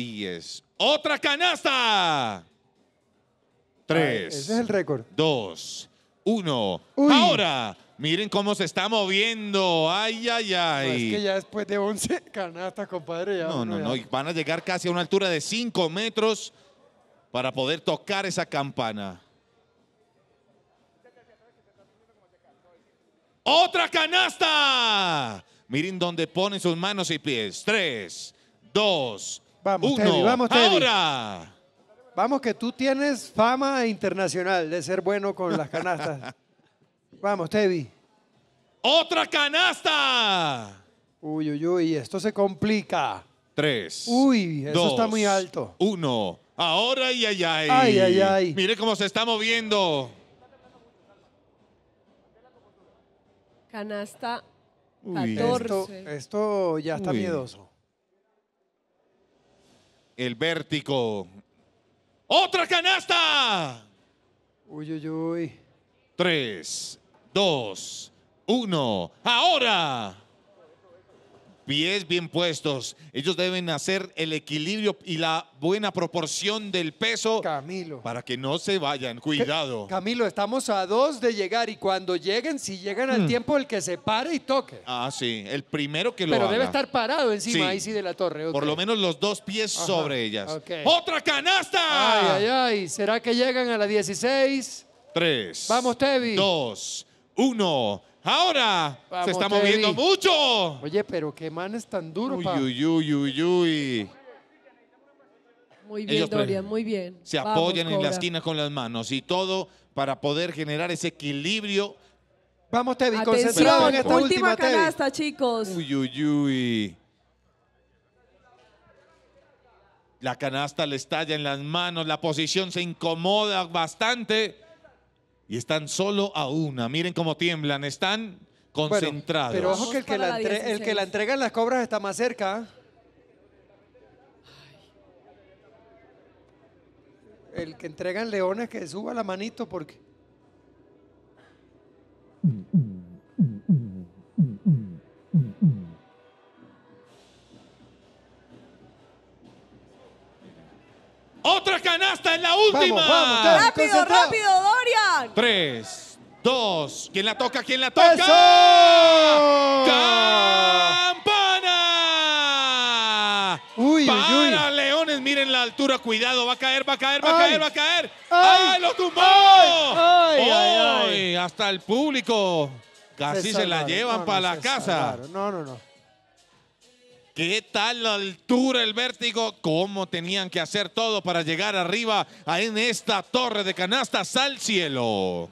10. Otra canasta. 3. Ese es el récord. 2. 1. Ahora. Miren cómo se está moviendo. Ay, ay, ay. No, es que ya después de 11 canastas, compadre. Ya no, no, no. van a llegar casi a una altura de 5 metros para poder tocar esa campana. ¡Otra canasta! Miren dónde ponen sus manos y pies. 3, 2. Vamos, vamos, Teddy. Ahora. Vamos, que tú tienes fama internacional de ser bueno con las canastas. vamos, Teddy. ¡Otra canasta! Uy, uy, uy, esto se complica. Tres. Uy, eso está muy alto. Uno. Ahora y ay, ay. Ay, ay, Mire cómo se está moviendo. Canasta 14. Esto, ya está miedoso el vértigo. ¡Otra canasta! Uy, uy, uy. Tres, dos, uno. ¡Ahora! pies bien puestos. Ellos deben hacer el equilibrio y la buena proporción del peso Camilo. para que no se vayan. Cuidado. Camilo, estamos a dos de llegar y cuando lleguen, si llegan al hmm. tiempo, el que se pare y toque. Ah, sí, el primero que lo Pero debe estar parado encima ahí sí de la torre. Por lo menos los dos pies sobre ellas. ¡Otra canasta! Ay, ay, ay. ¿Será que llegan a la 16? Tres. Vamos, Tevi. Dos. Uno. Ahora se está moviendo mucho. Oye, pero qué manes tan duro. Uy, uy, uy, uy, Muy bien, Dorian, muy bien. Se apoyan en la esquina con las manos y todo para poder generar ese equilibrio. Vamos, Teddy, concentrado esta última, canasta, chicos. Uy, uy, uy. La canasta le estalla en las manos, la posición se incomoda bastante y están solo a una. Miren cómo tiemblan, están concentrados. pero ojo que el que, la el que la entrega en las cobras está más cerca. El que entrega en leones que suba la manito porque... Mm, mm. Otra canasta en la última. rápido, rápido, Dorian. Tres, dos. ¿Quién la toca? ¿Quién la toca? ¡Campana! Uy, Para Leones, miren la altura. Cuidado, va a caer, va a caer, va a caer, va a caer. ¡Ay, lo tumbó! Ay, Hasta el público. Casi se, la llevan para la casa. No, no, no. ¿Qué tal la altura, el vértigo? ¿Cómo tenían que hacer todo para llegar arriba en esta torre de canastas al cielo?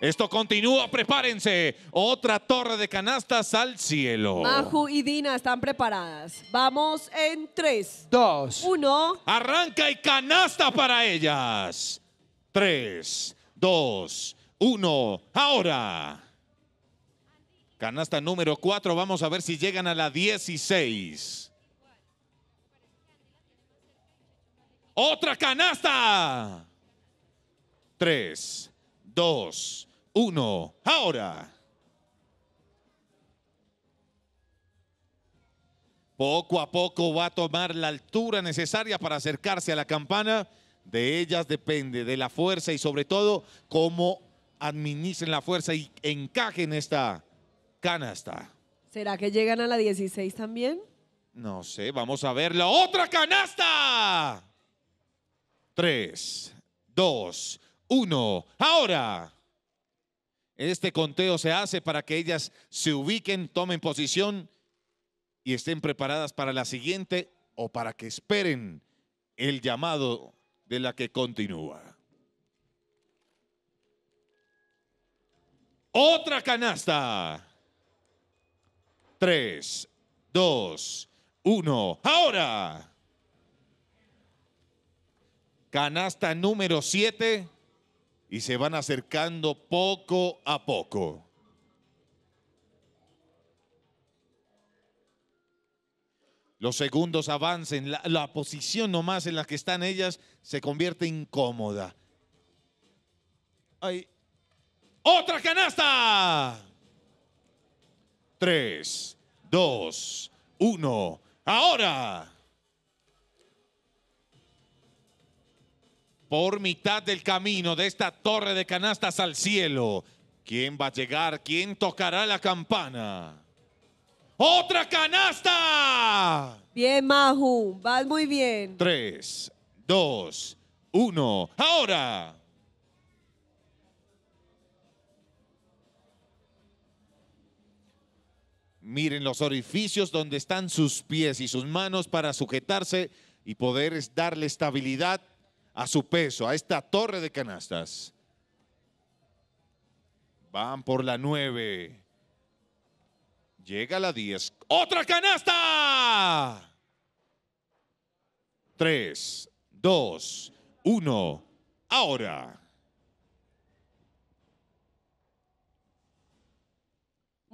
Esto continúa, prepárense. Otra torre de canastas al cielo. Maju y Dina están preparadas. Vamos en 3, 2, 1. Arranca y canasta para ellas. 3, 2, 1. Ahora. Canasta número 4, vamos a ver si llegan a la 16. ¡Otra canasta! 3, 2, 1, ahora. Poco a poco va a tomar la altura necesaria para acercarse a la campana. De ellas depende, de la fuerza y sobre todo cómo administren la fuerza y encajen esta canasta. ¿Será que llegan a la 16 también? No sé, vamos a ver la otra canasta. Tres, dos, uno, ahora. Este conteo se hace para que ellas se ubiquen, tomen posición y estén preparadas para la siguiente o para que esperen el llamado de la que continúa. Otra canasta. Tres, 2, 1. Ahora. Canasta número siete. y se van acercando poco a poco. Los segundos avancen, la, posición nomás en la que están ellas se convierte incómoda. Ay. ¡Otra canasta! 3, 2, 1. Ahora. Por mitad del camino de esta torre de canastas al cielo. ¿Quién va a llegar? ¿Quién tocará la campana? ¡Otra canasta! Bien, Maju. Vas muy bien. 3, 2, 1. Ahora. Miren los orificios donde están sus pies y sus manos para sujetarse y poder darle estabilidad a su peso, a esta torre de canastas. Van por la 9. Llega la 10. ¡Otra canasta! Tres, dos, uno, Ahora.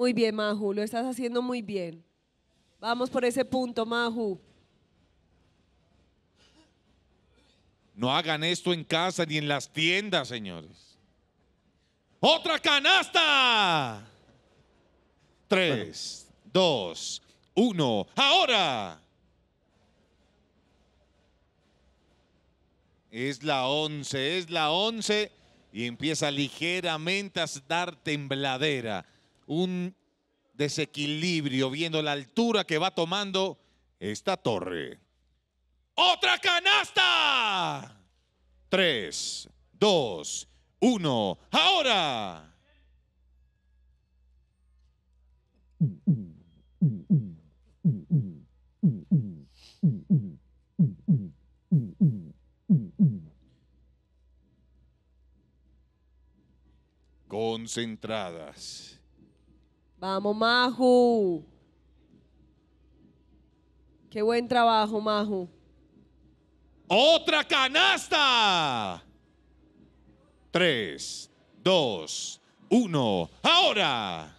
Muy bien, Maju, lo estás haciendo muy bien. Vamos por ese punto, Maju. No hagan esto en casa ni en las tiendas, señores. ¡Otra canasta! Tres, dos, uno, ahora. Es la once, es la once y empieza ligeramente a dar tembladera un desequilibrio viendo la altura que va tomando esta torre. ¡Otra canasta! Tres, dos, uno, ahora. Concentradas Vamos, Maju. Qué buen trabajo, Maju. Otra canasta. Tres, dos, uno. Ahora.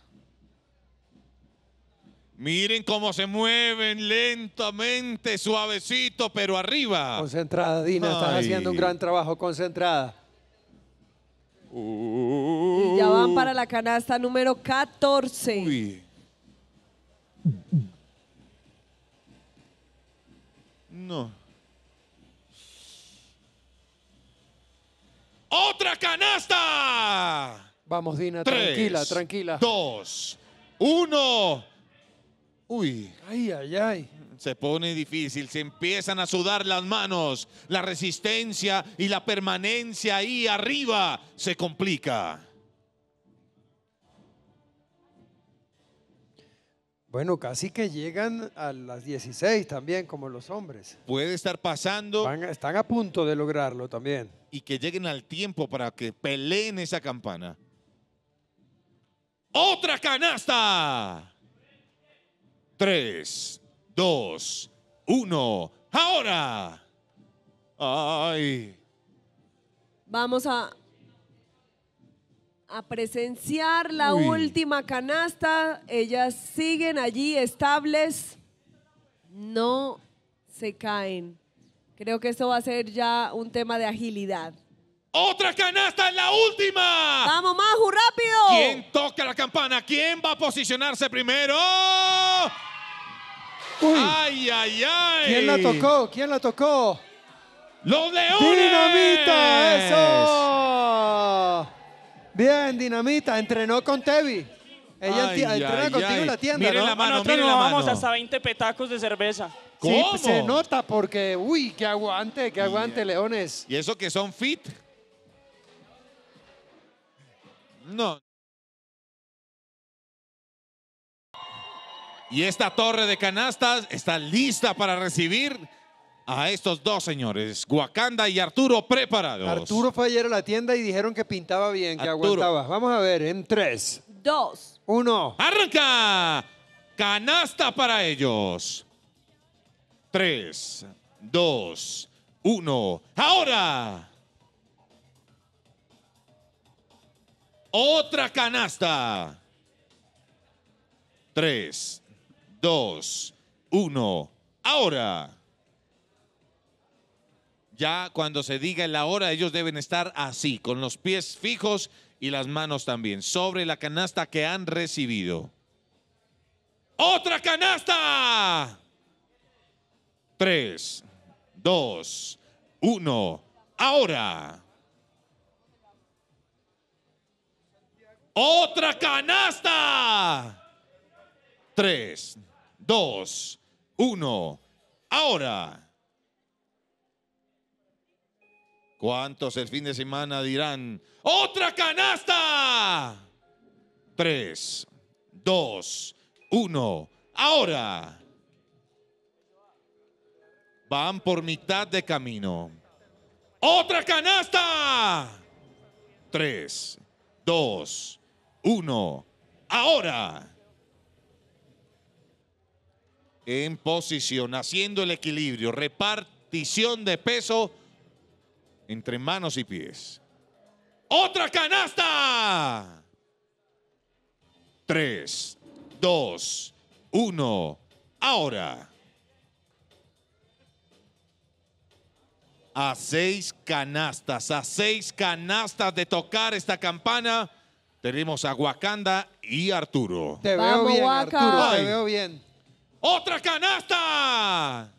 Miren cómo se mueven lentamente, suavecito, pero arriba. Concentrada, Dina, haciendo un gran trabajo, concentrada. Y ya van uh. para la canasta número 14. No. ¡Otra canasta! Vamos, Dina, tranquila, tranquila. Dos, uno. Uy. Ay, ay, ay. Se pone difícil, se empiezan a sudar las manos, la resistencia y la permanencia ahí arriba se complica. Bueno, casi que llegan a las 16 también, como los hombres. Puede estar pasando. están a punto de lograrlo también. Y que lleguen al tiempo para que peleen esa campana. ¡Otra canasta! 3, 2, 1. Ahora. Ay. Vamos a, a presenciar la última canasta. Ellas siguen allí estables. No se caen. Creo que esto va a ser ya un tema de agilidad. Otra canasta en la última. Vamos, Maju, rápido. ¿Quién toca la campana? ¿Quién va a posicionarse primero? ay, ay! ¿Quién la tocó? ¿Quién la tocó? ¡Los Leones! ¡Dinamita! ¡Eso! Bien, Dinamita. Entrenó con Tevi. Ella ay, entrena contigo en la tienda. Miren la mano, la vamos hasta 20 petacos de cerveza. ¿Cómo? se nota porque, uy, qué aguante, qué aguante, Leones. Y eso que son fit. No. Y esta torre de canastas está lista para recibir a estos dos señores, Guacanda y Arturo, preparados. Arturo fue ayer a la tienda y dijeron que pintaba bien, que aguantaba. Vamos a ver, en tres. Dos. Uno. ¡Arranca! Canasta para ellos. Tres, dos, uno. ¡Ahora! Otra canasta. Tres, dos, uno, ahora. Ya cuando se diga la hora, ellos deben estar así, con los pies fijos y las manos también, sobre la canasta que han recibido. ¡Otra canasta! Tres, dos, uno, ahora. ¡Otra canasta! Tres, dos, uno. Ahora. ¿Cuántos el fin de semana dirán, otra canasta? Tres, dos, uno. Ahora. Van por mitad de camino. Otra canasta. Tres, dos, uno. Ahora en posición, haciendo el equilibrio, repartición de peso entre manos y pies. ¡Otra canasta! Tres, dos, uno, ahora. A seis canastas, a seis canastas de tocar esta campana, tenemos a Wakanda y Arturo. Te veo bien, Arturo, te veo bien otra canasta.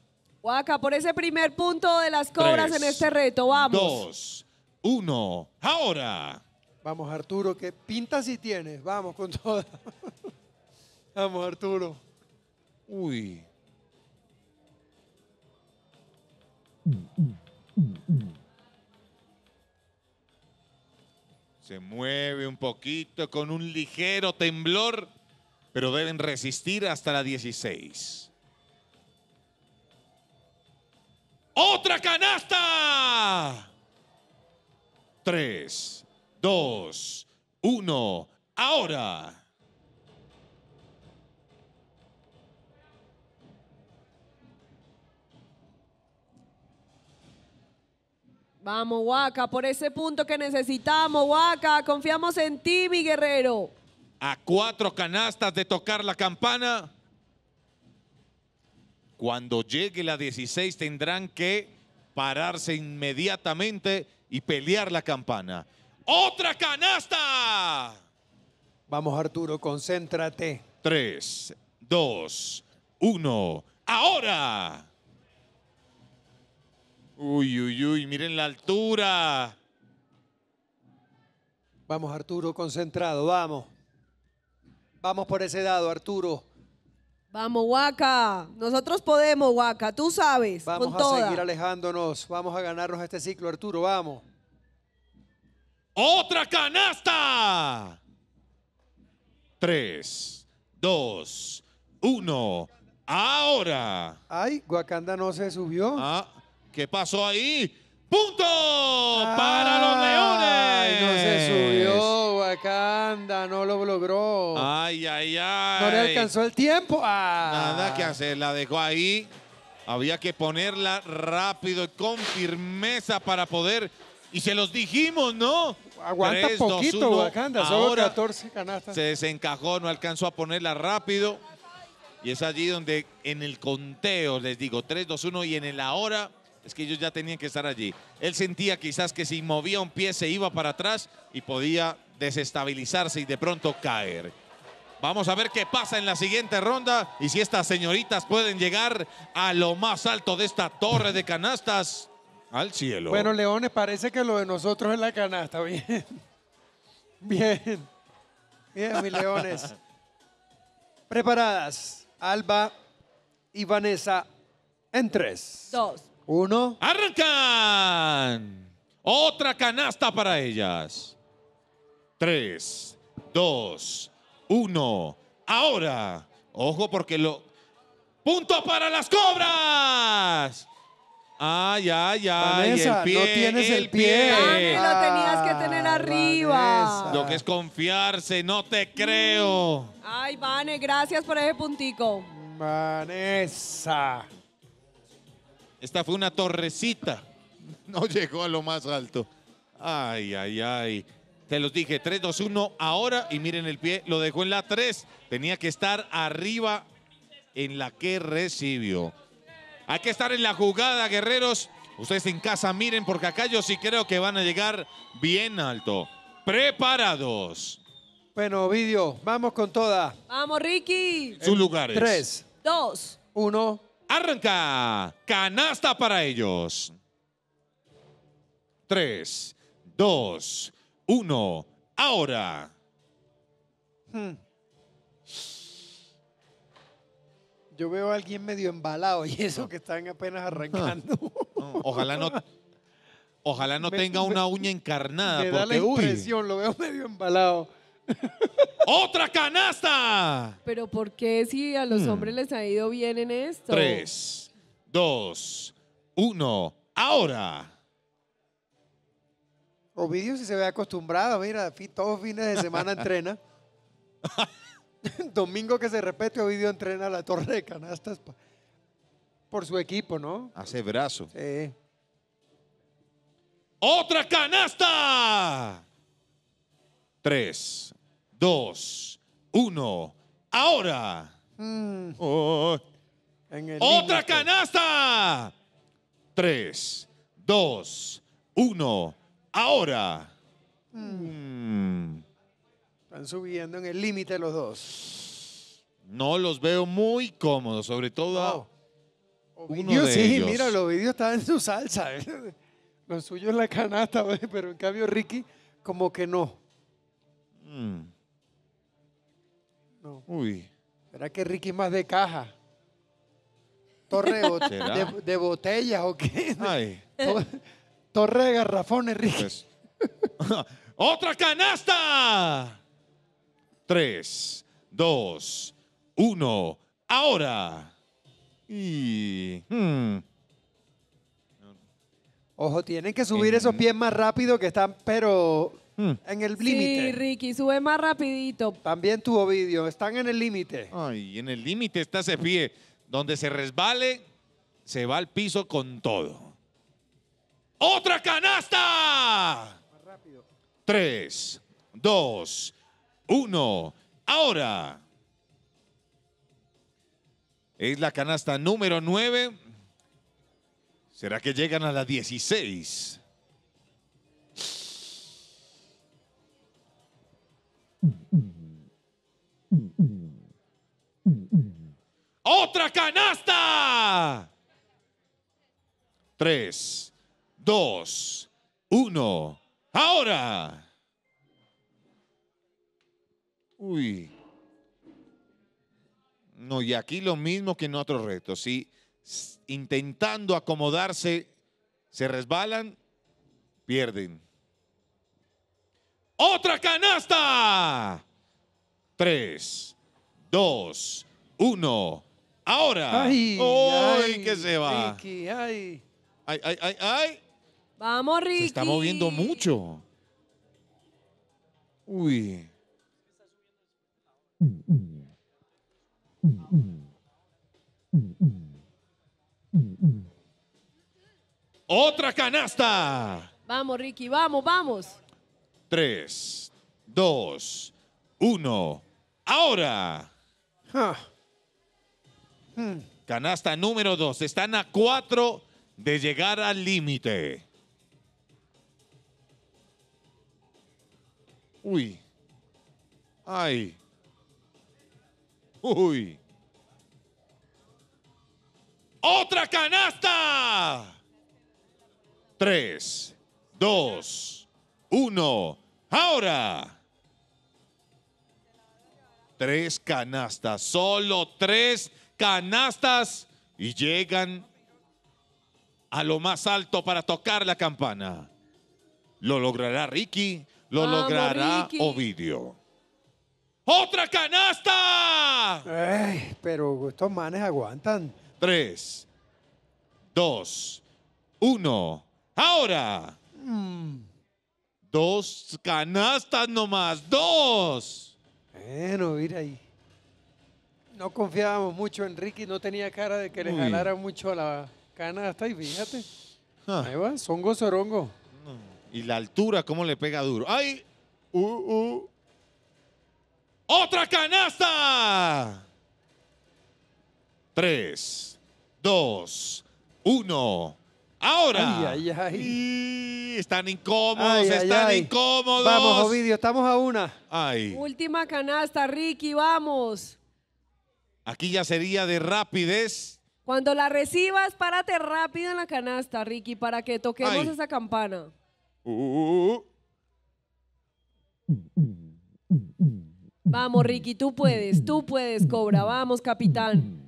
Guaca, por ese primer punto de las cobras en este reto, vamos. Dos, uno, ahora. Vamos, Arturo, que pinta si tienes. Vamos con toda. vamos, Arturo. Uy. Se mueve un poquito con un ligero temblor pero deben resistir hasta la 16. Otra canasta. Tres, dos, uno, ahora. Vamos, Waka, por ese punto que necesitamos, Waka, Confiamos en ti, mi guerrero a cuatro canastas de tocar la campana. Cuando llegue la 16 tendrán que pararse inmediatamente y pelear la campana. ¡Otra canasta! Vamos Arturo, concéntrate. Tres, dos, uno, ahora. Uy, uy, uy, miren la altura. Vamos Arturo, concentrado, vamos. Vamos por ese dado, Arturo. Vamos, Huaca. Nosotros podemos, Huaca. Tú sabes. Vamos a seguir alejándonos. Vamos a ganarnos este ciclo, Arturo. Vamos. Otra canasta. Tres, dos, uno. Ahora. Ay, Guacanda no se subió. Ah, ¿qué pasó ahí? punto para los Leones. no se subió, Wakanda, no lo logró. Ay, ay, ay. No le alcanzó el tiempo. Nada ah. que hacer, la dejó ahí. Había que ponerla rápido y con firmeza para poder. Y se los dijimos, ¿no? Aguanta poquito, 2, Wakanda, 14 canastas. Se desencajó, no alcanzó a ponerla rápido. Y es allí donde en el conteo, les digo, 3, 2, 1 y en el ahora es que ellos ya tenían que estar allí. Él sentía quizás que si movía un pie se iba para atrás y podía desestabilizarse y de pronto caer. Vamos a ver qué pasa en la siguiente ronda y si estas señoritas pueden llegar a lo más alto de esta torre de canastas al cielo. Bueno, Leones, parece que lo de nosotros es la canasta. Bien. Bien. Bien, mis leones. Preparadas. Alba y Vanessa en tres. Dos. Uno. Arrancan. Otra canasta para ellas. Tres, dos, uno. Ahora. Ojo porque lo... Punto para las cobras. Ay, ay, ay. pie, no tienes el, pie. Ah, lo tenías que tener ah, arriba. Lo que es confiarse, no te creo. Mm. Ay, Vane, gracias por ese puntico. Vanessa. Esta fue una torrecita. No llegó a lo más alto. Ay, ay, ay. Te los dije, 3, 2, 1, ahora. Y miren el pie, lo dejó en la 3. Tenía que estar arriba en la que recibió. Hay que estar en la jugada, guerreros. Ustedes en casa miren, porque acá yo sí creo que van a llegar bien alto. Preparados. Bueno, Ovidio, vamos con toda. Vamos, Ricky. sus lugares. 3, 2, 1. Arranca. Canasta para ellos. Tres, dos, uno, Ahora. Hmm. Yo veo a alguien medio embalado y eso que están apenas arrancando. ojalá no, ojalá no tenga una uña encarnada. Me da la lo veo medio embalado. ¡Otra canasta! Pero ¿por qué si a los hmm. hombres les ha ido bien en esto? Tres, dos, uno, ahora. Ovidio si se ve acostumbrado, mira, todos fines de semana entrena. Domingo que se repete, Ovidio entrena la torre de canastas por su equipo, ¿no? Hace brazo. ¡Otra canasta! Tres, dos, uno. Ahora. Mm. Oh, otra canasta. Tres, dos, uno. Ahora. Mm. Mm. Están subiendo en el límite los dos. No los veo muy cómodos, sobre todo uno sí, mira, los vídeos están en su salsa. ¿eh? Lo suyo es la canasta, pero en cambio Ricky como que no. No. Uy. ¿Será que Ricky más de caja? Torre de, de, botellas o qué? Ay. Torre de garrafones, Ricky. Pues, ¡Otra canasta! Tres, dos, uno, ahora. Y. Hmm. Ojo, tienen que subir esos pies más rápido que están, pero Hmm. En el límite. Sí, Ricky, sube más rapidito. También tuvo vídeo. están en el límite. Ay, en el límite está pie. Donde se resbale, se va al piso con todo. ¡Otra canasta! rápido. Tres, dos, uno. Ahora. Es la canasta número nueve. ¿Será que llegan a las 16? Otra canasta. Tres, dos, uno. Ahora. Uy. No, y aquí lo mismo que en otros retos. Si intentando acomodarse se resbalan, pierden. Otra canasta. Tres, dos, uno. Ahora. Ay, ay se va. Ricky, Ay, ay, ay, ay. Vamos, Ricky. Se está moviendo mucho. Uy. Otra canasta. Vamos, Ricky, vamos, vamos. 3, 2, 1. Ahora. Huh. Hmm. Canasta número 2. Están a 4 de llegar al límite. Uy. Ay. Uy. Otra canasta. 3, 2, 1. Ahora, tres canastas, solo tres canastas y llegan a lo más alto para tocar la campana. Lo logrará Ricky, lo logrará Ovidio. ¡Otra canasta! pero estos manes aguantan. Tres, dos, uno. ¡Ahora! Mm. Dos canastas nomás, dos. Bueno, mira ahí. No confiábamos mucho en Ricky, no tenía cara de que le ganara jalara mucho a la canasta y fíjate. Ah. Ahí va, zongo Y la altura, cómo le pega duro. ¡Ay! Uh, uh. ¡Otra canasta! Tres, dos, uno. Ahora. están incómodos, están incómodos. Vamos, Ovidio, estamos a una. Última canasta, Ricky, vamos. Aquí ya sería de rapidez. Cuando la recibas, párate rápido en la canasta, Ricky, para que toquemos esa campana. Uh. Vamos, Ricky, tú puedes, tú puedes, Cobra. Vamos, capitán.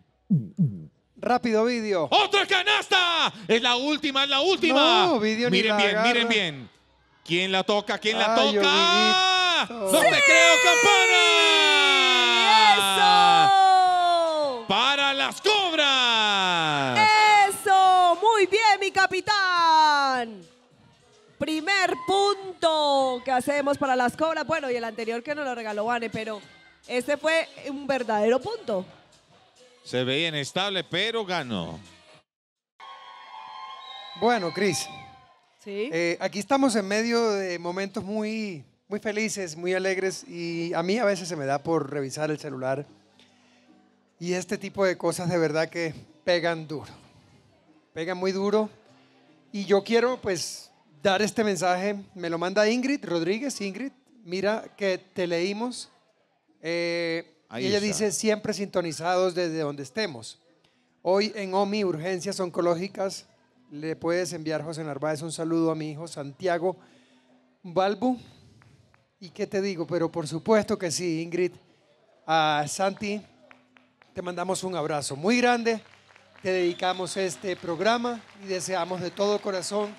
Rápido, video. ¡Otra canasta! Es la última, es la última. Miren bien, miren bien. ¿Quién la toca? ¿Quién la toca? ¡Sí! creo, campana! ¡Eso! ¡Para las cobras! ¡Eso! ¡Muy bien, mi capitán! Primer punto que hacemos para las cobras. Bueno, y el anterior que nos lo regaló Vane, pero ese fue un verdadero punto. Se veía inestable, pero ganó. Bueno, Cris. Sí. Eh, aquí estamos en medio de momentos muy, muy felices, muy alegres y a mí a veces se me da por revisar el celular y este tipo de cosas de verdad que pegan duro. Pegan muy duro y yo quiero pues dar este mensaje. Me lo manda Ingrid Rodríguez. Ingrid, mira que te leímos. Eh, ella dice, siempre sintonizados desde donde estemos. Hoy en OMI, Urgencias Oncológicas, le puedes enviar, José Narváez, un saludo a mi hijo Santiago Balbu. ¿Y qué te digo? Pero por supuesto que sí, Ingrid. A Santi, te mandamos un abrazo muy grande. Te dedicamos este programa y deseamos de todo corazón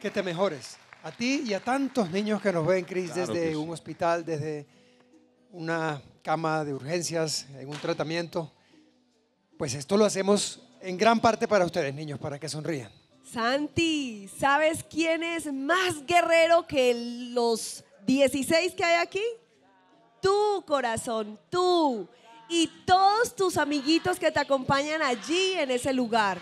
que te mejores. A ti y a tantos niños que nos ven, Cris, desde un hospital, desde una cama de urgencias, en un tratamiento. Pues esto lo hacemos en gran parte para ustedes, niños, para que sonrían. Santi, ¿sabes quién es más guerrero que los 16 que hay aquí? Tú, corazón, tú y todos tus amiguitos que te acompañan allí en ese lugar.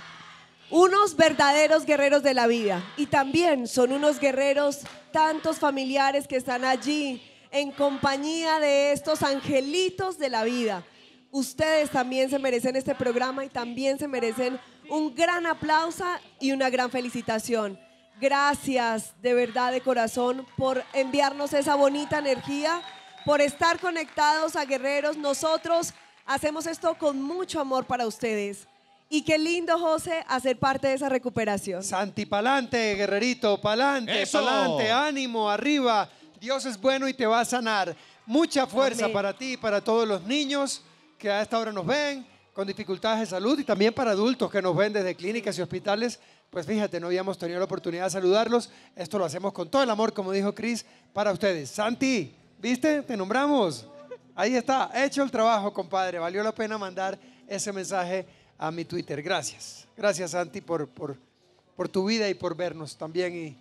Unos verdaderos guerreros de la vida y también son unos guerreros tantos familiares que están allí en compañía de estos angelitos de la vida. Ustedes también se merecen este programa y también se merecen un gran aplauso y una gran felicitación. Gracias de verdad de corazón por enviarnos esa bonita energía, por estar conectados a Guerreros. Nosotros hacemos esto con mucho amor para ustedes. Y qué lindo, José, hacer parte de esa recuperación. Santi, pa'lante, guerrerito, pa'lante, pa'lante, ánimo, arriba. Dios es bueno y te va a sanar. Mucha fuerza para ti y para todos los niños que a esta hora nos ven con dificultades de salud y también para adultos que nos ven desde clínicas y hospitales. Pues fíjate, no habíamos tenido la oportunidad de saludarlos. Esto lo hacemos con todo el amor, como dijo Cris, para ustedes. Santi, ¿viste? Te nombramos. Ahí está, hecho el trabajo, compadre. Valió la pena mandar ese mensaje a mi Twitter. Gracias. Gracias, Santi, por, por, por tu vida y por vernos también y,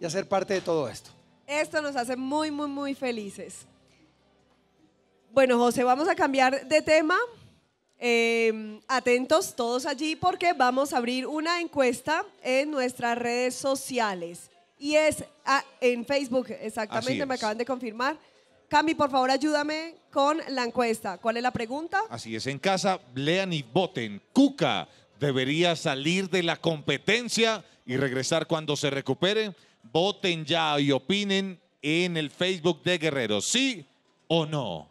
y hacer parte de todo esto. Esto nos hace muy, muy, muy felices. Bueno, José, vamos a cambiar de tema. Em, atentos todos allí porque vamos a abrir una encuesta en nuestras redes sociales. Y es ah, en Facebook, exactamente, me acaban de confirmar. Cami, por favor, ayúdame con la encuesta. ¿Cuál es la pregunta? Así es, en casa lean y voten. Cuca debería salir de la competencia y regresar cuando se recupere voten ya y opinen en el Facebook de Guerreros, ¿sí o no?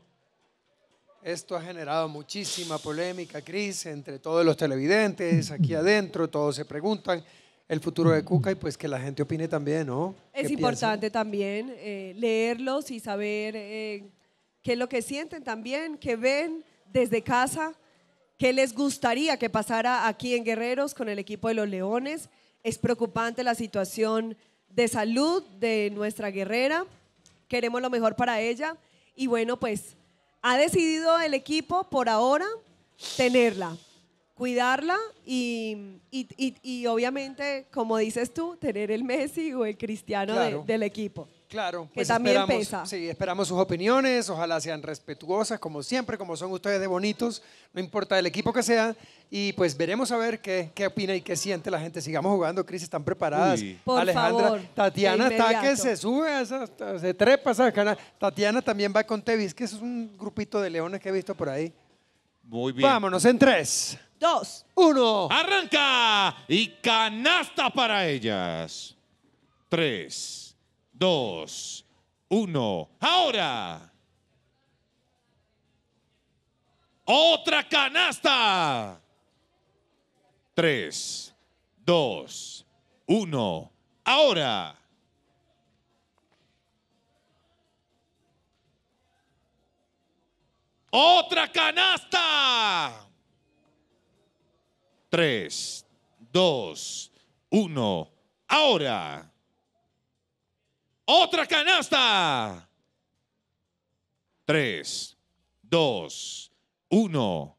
Esto ha generado muchísima polémica, Cris, entre todos los televidentes, aquí adentro, todos se preguntan el futuro de Cuca y pues que la gente opine también, ¿no? Es importante también eh, leerlos y saber eh, qué es lo que sienten también, qué ven desde casa, qué les gustaría que pasara aquí en Guerreros con el equipo de los Leones. Es preocupante la situación de salud de nuestra guerrera. Queremos lo mejor para ella. Y bueno, pues ha decidido el equipo por ahora tenerla, cuidarla y, obviamente, como dices tú, tener el Messi o el Cristiano del equipo. Claro, pues también esperamos, pesa. Sí, esperamos sus opiniones, ojalá sean respetuosas, como siempre, como son ustedes de bonitos, no importa el equipo que sea, y pues veremos a ver qué, qué opina y qué siente la gente. Sigamos jugando, Cris, están preparadas. Alejandra, Tatiana está que se sube, se trepa Tatiana también va con Tevis, que es un grupito de leones que he visto por ahí. Muy bien. Vámonos en tres, dos, uno. Arranca y canasta para ellas. Tres dos, uno. Ahora. Otra canasta. Tres, dos, uno. Ahora. Otra canasta. Tres, dos, uno. Ahora. Otra canasta. Tres, dos, uno.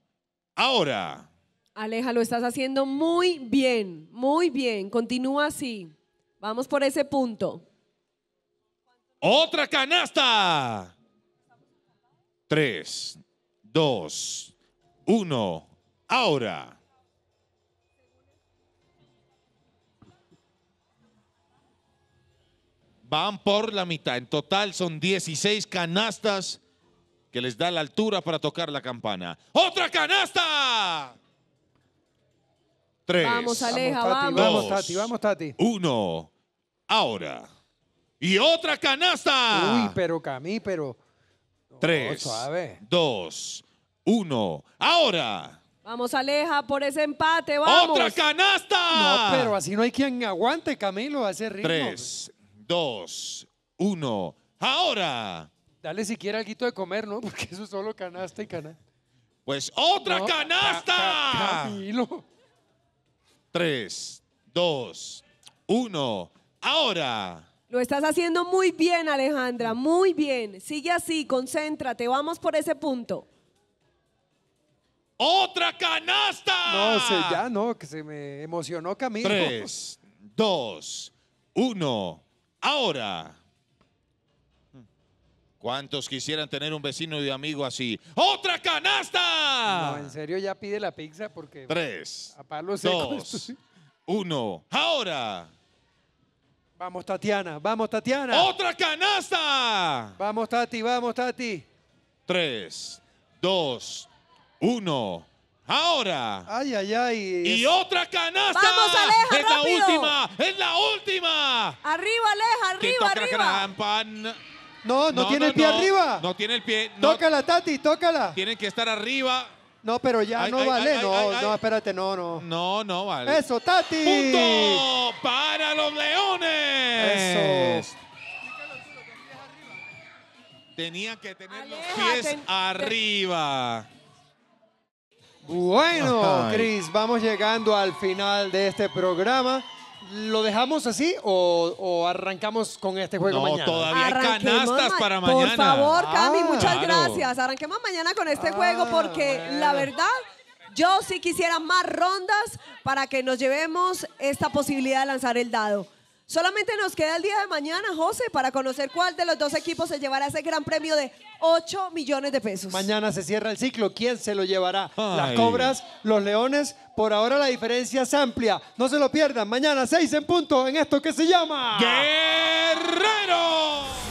Ahora. Aleja, lo estás haciendo muy bien, muy bien. Continúa así. Vamos por ese punto. Otra canasta. Tres, dos, uno. Ahora. van por la mitad. En total son 16 canastas que les da la altura para tocar la campana. ¡Otra canasta! Tres. Vamos, Aleja, vamos. Tati, vamos, Tati, vamos, Tati. Uno. Ahora. Y otra canasta. Uy, pero Cami pero. Tres. Dos. Uno. Ahora. Vamos, Aleja, por ese empate, vamos. ¡Otra canasta! No, pero así no hay quien aguante, Camilo, a ese ritmo. Tres, dos, uno. ¡Ahora! Dale siquiera algo de comer, ¿no? Porque eso es solo canasta y canasta. Pues otra canasta. Tres, dos, uno. Ahora. Lo estás haciendo muy bien, Alejandra, muy bien. Sigue así, concéntrate, vamos por ese punto. ¡Otra canasta! No, sé ya no, que se me emocionó Camilo. Tres, dos, uno ahora. ¿Cuántos quisieran tener un vecino y amigo así? ¡Otra canasta! No, en serio, ya pide la pizza porque... Tres, dos, uno, ¡ahora! Vamos, Tatiana, vamos, Tatiana. ¡Otra canasta! Vamos, Tati, vamos, Tati. Tres, dos, uno, Ahora. Ay, ay, ay. Y otra canasta. Es la última. Es la última. Arriba, Aleja, arriba, arriba. No, no, tiene el pie arriba. No tiene el pie. Tócala, Tati, tócala. Tienen que estar arriba. No, pero ya no vale. no, no, espérate, no, no. No, no vale. Eso, Tati. Punto para los leones. Eso. Tenía que tener los pies arriba. Bueno, Cris, vamos llegando al final de este programa. ¿Lo dejamos así o, arrancamos con este juego no, todavía canastas para mañana. Por favor, Cami, ah, muchas gracias. Arranquemos mañana con este ah, juego porque la verdad... Yo sí quisiera más rondas para que nos llevemos esta posibilidad de lanzar el dado. Solamente nos queda el día de mañana, José, para conocer cuál de los dos equipos se llevará ese gran premio de 8 millones de pesos. Mañana se cierra el ciclo. ¿Quién se lo llevará? Las cobras, los leones. Por ahora la diferencia es amplia. No se lo pierdan. Mañana seis en punto en esto que se llama... ¡Guerrero!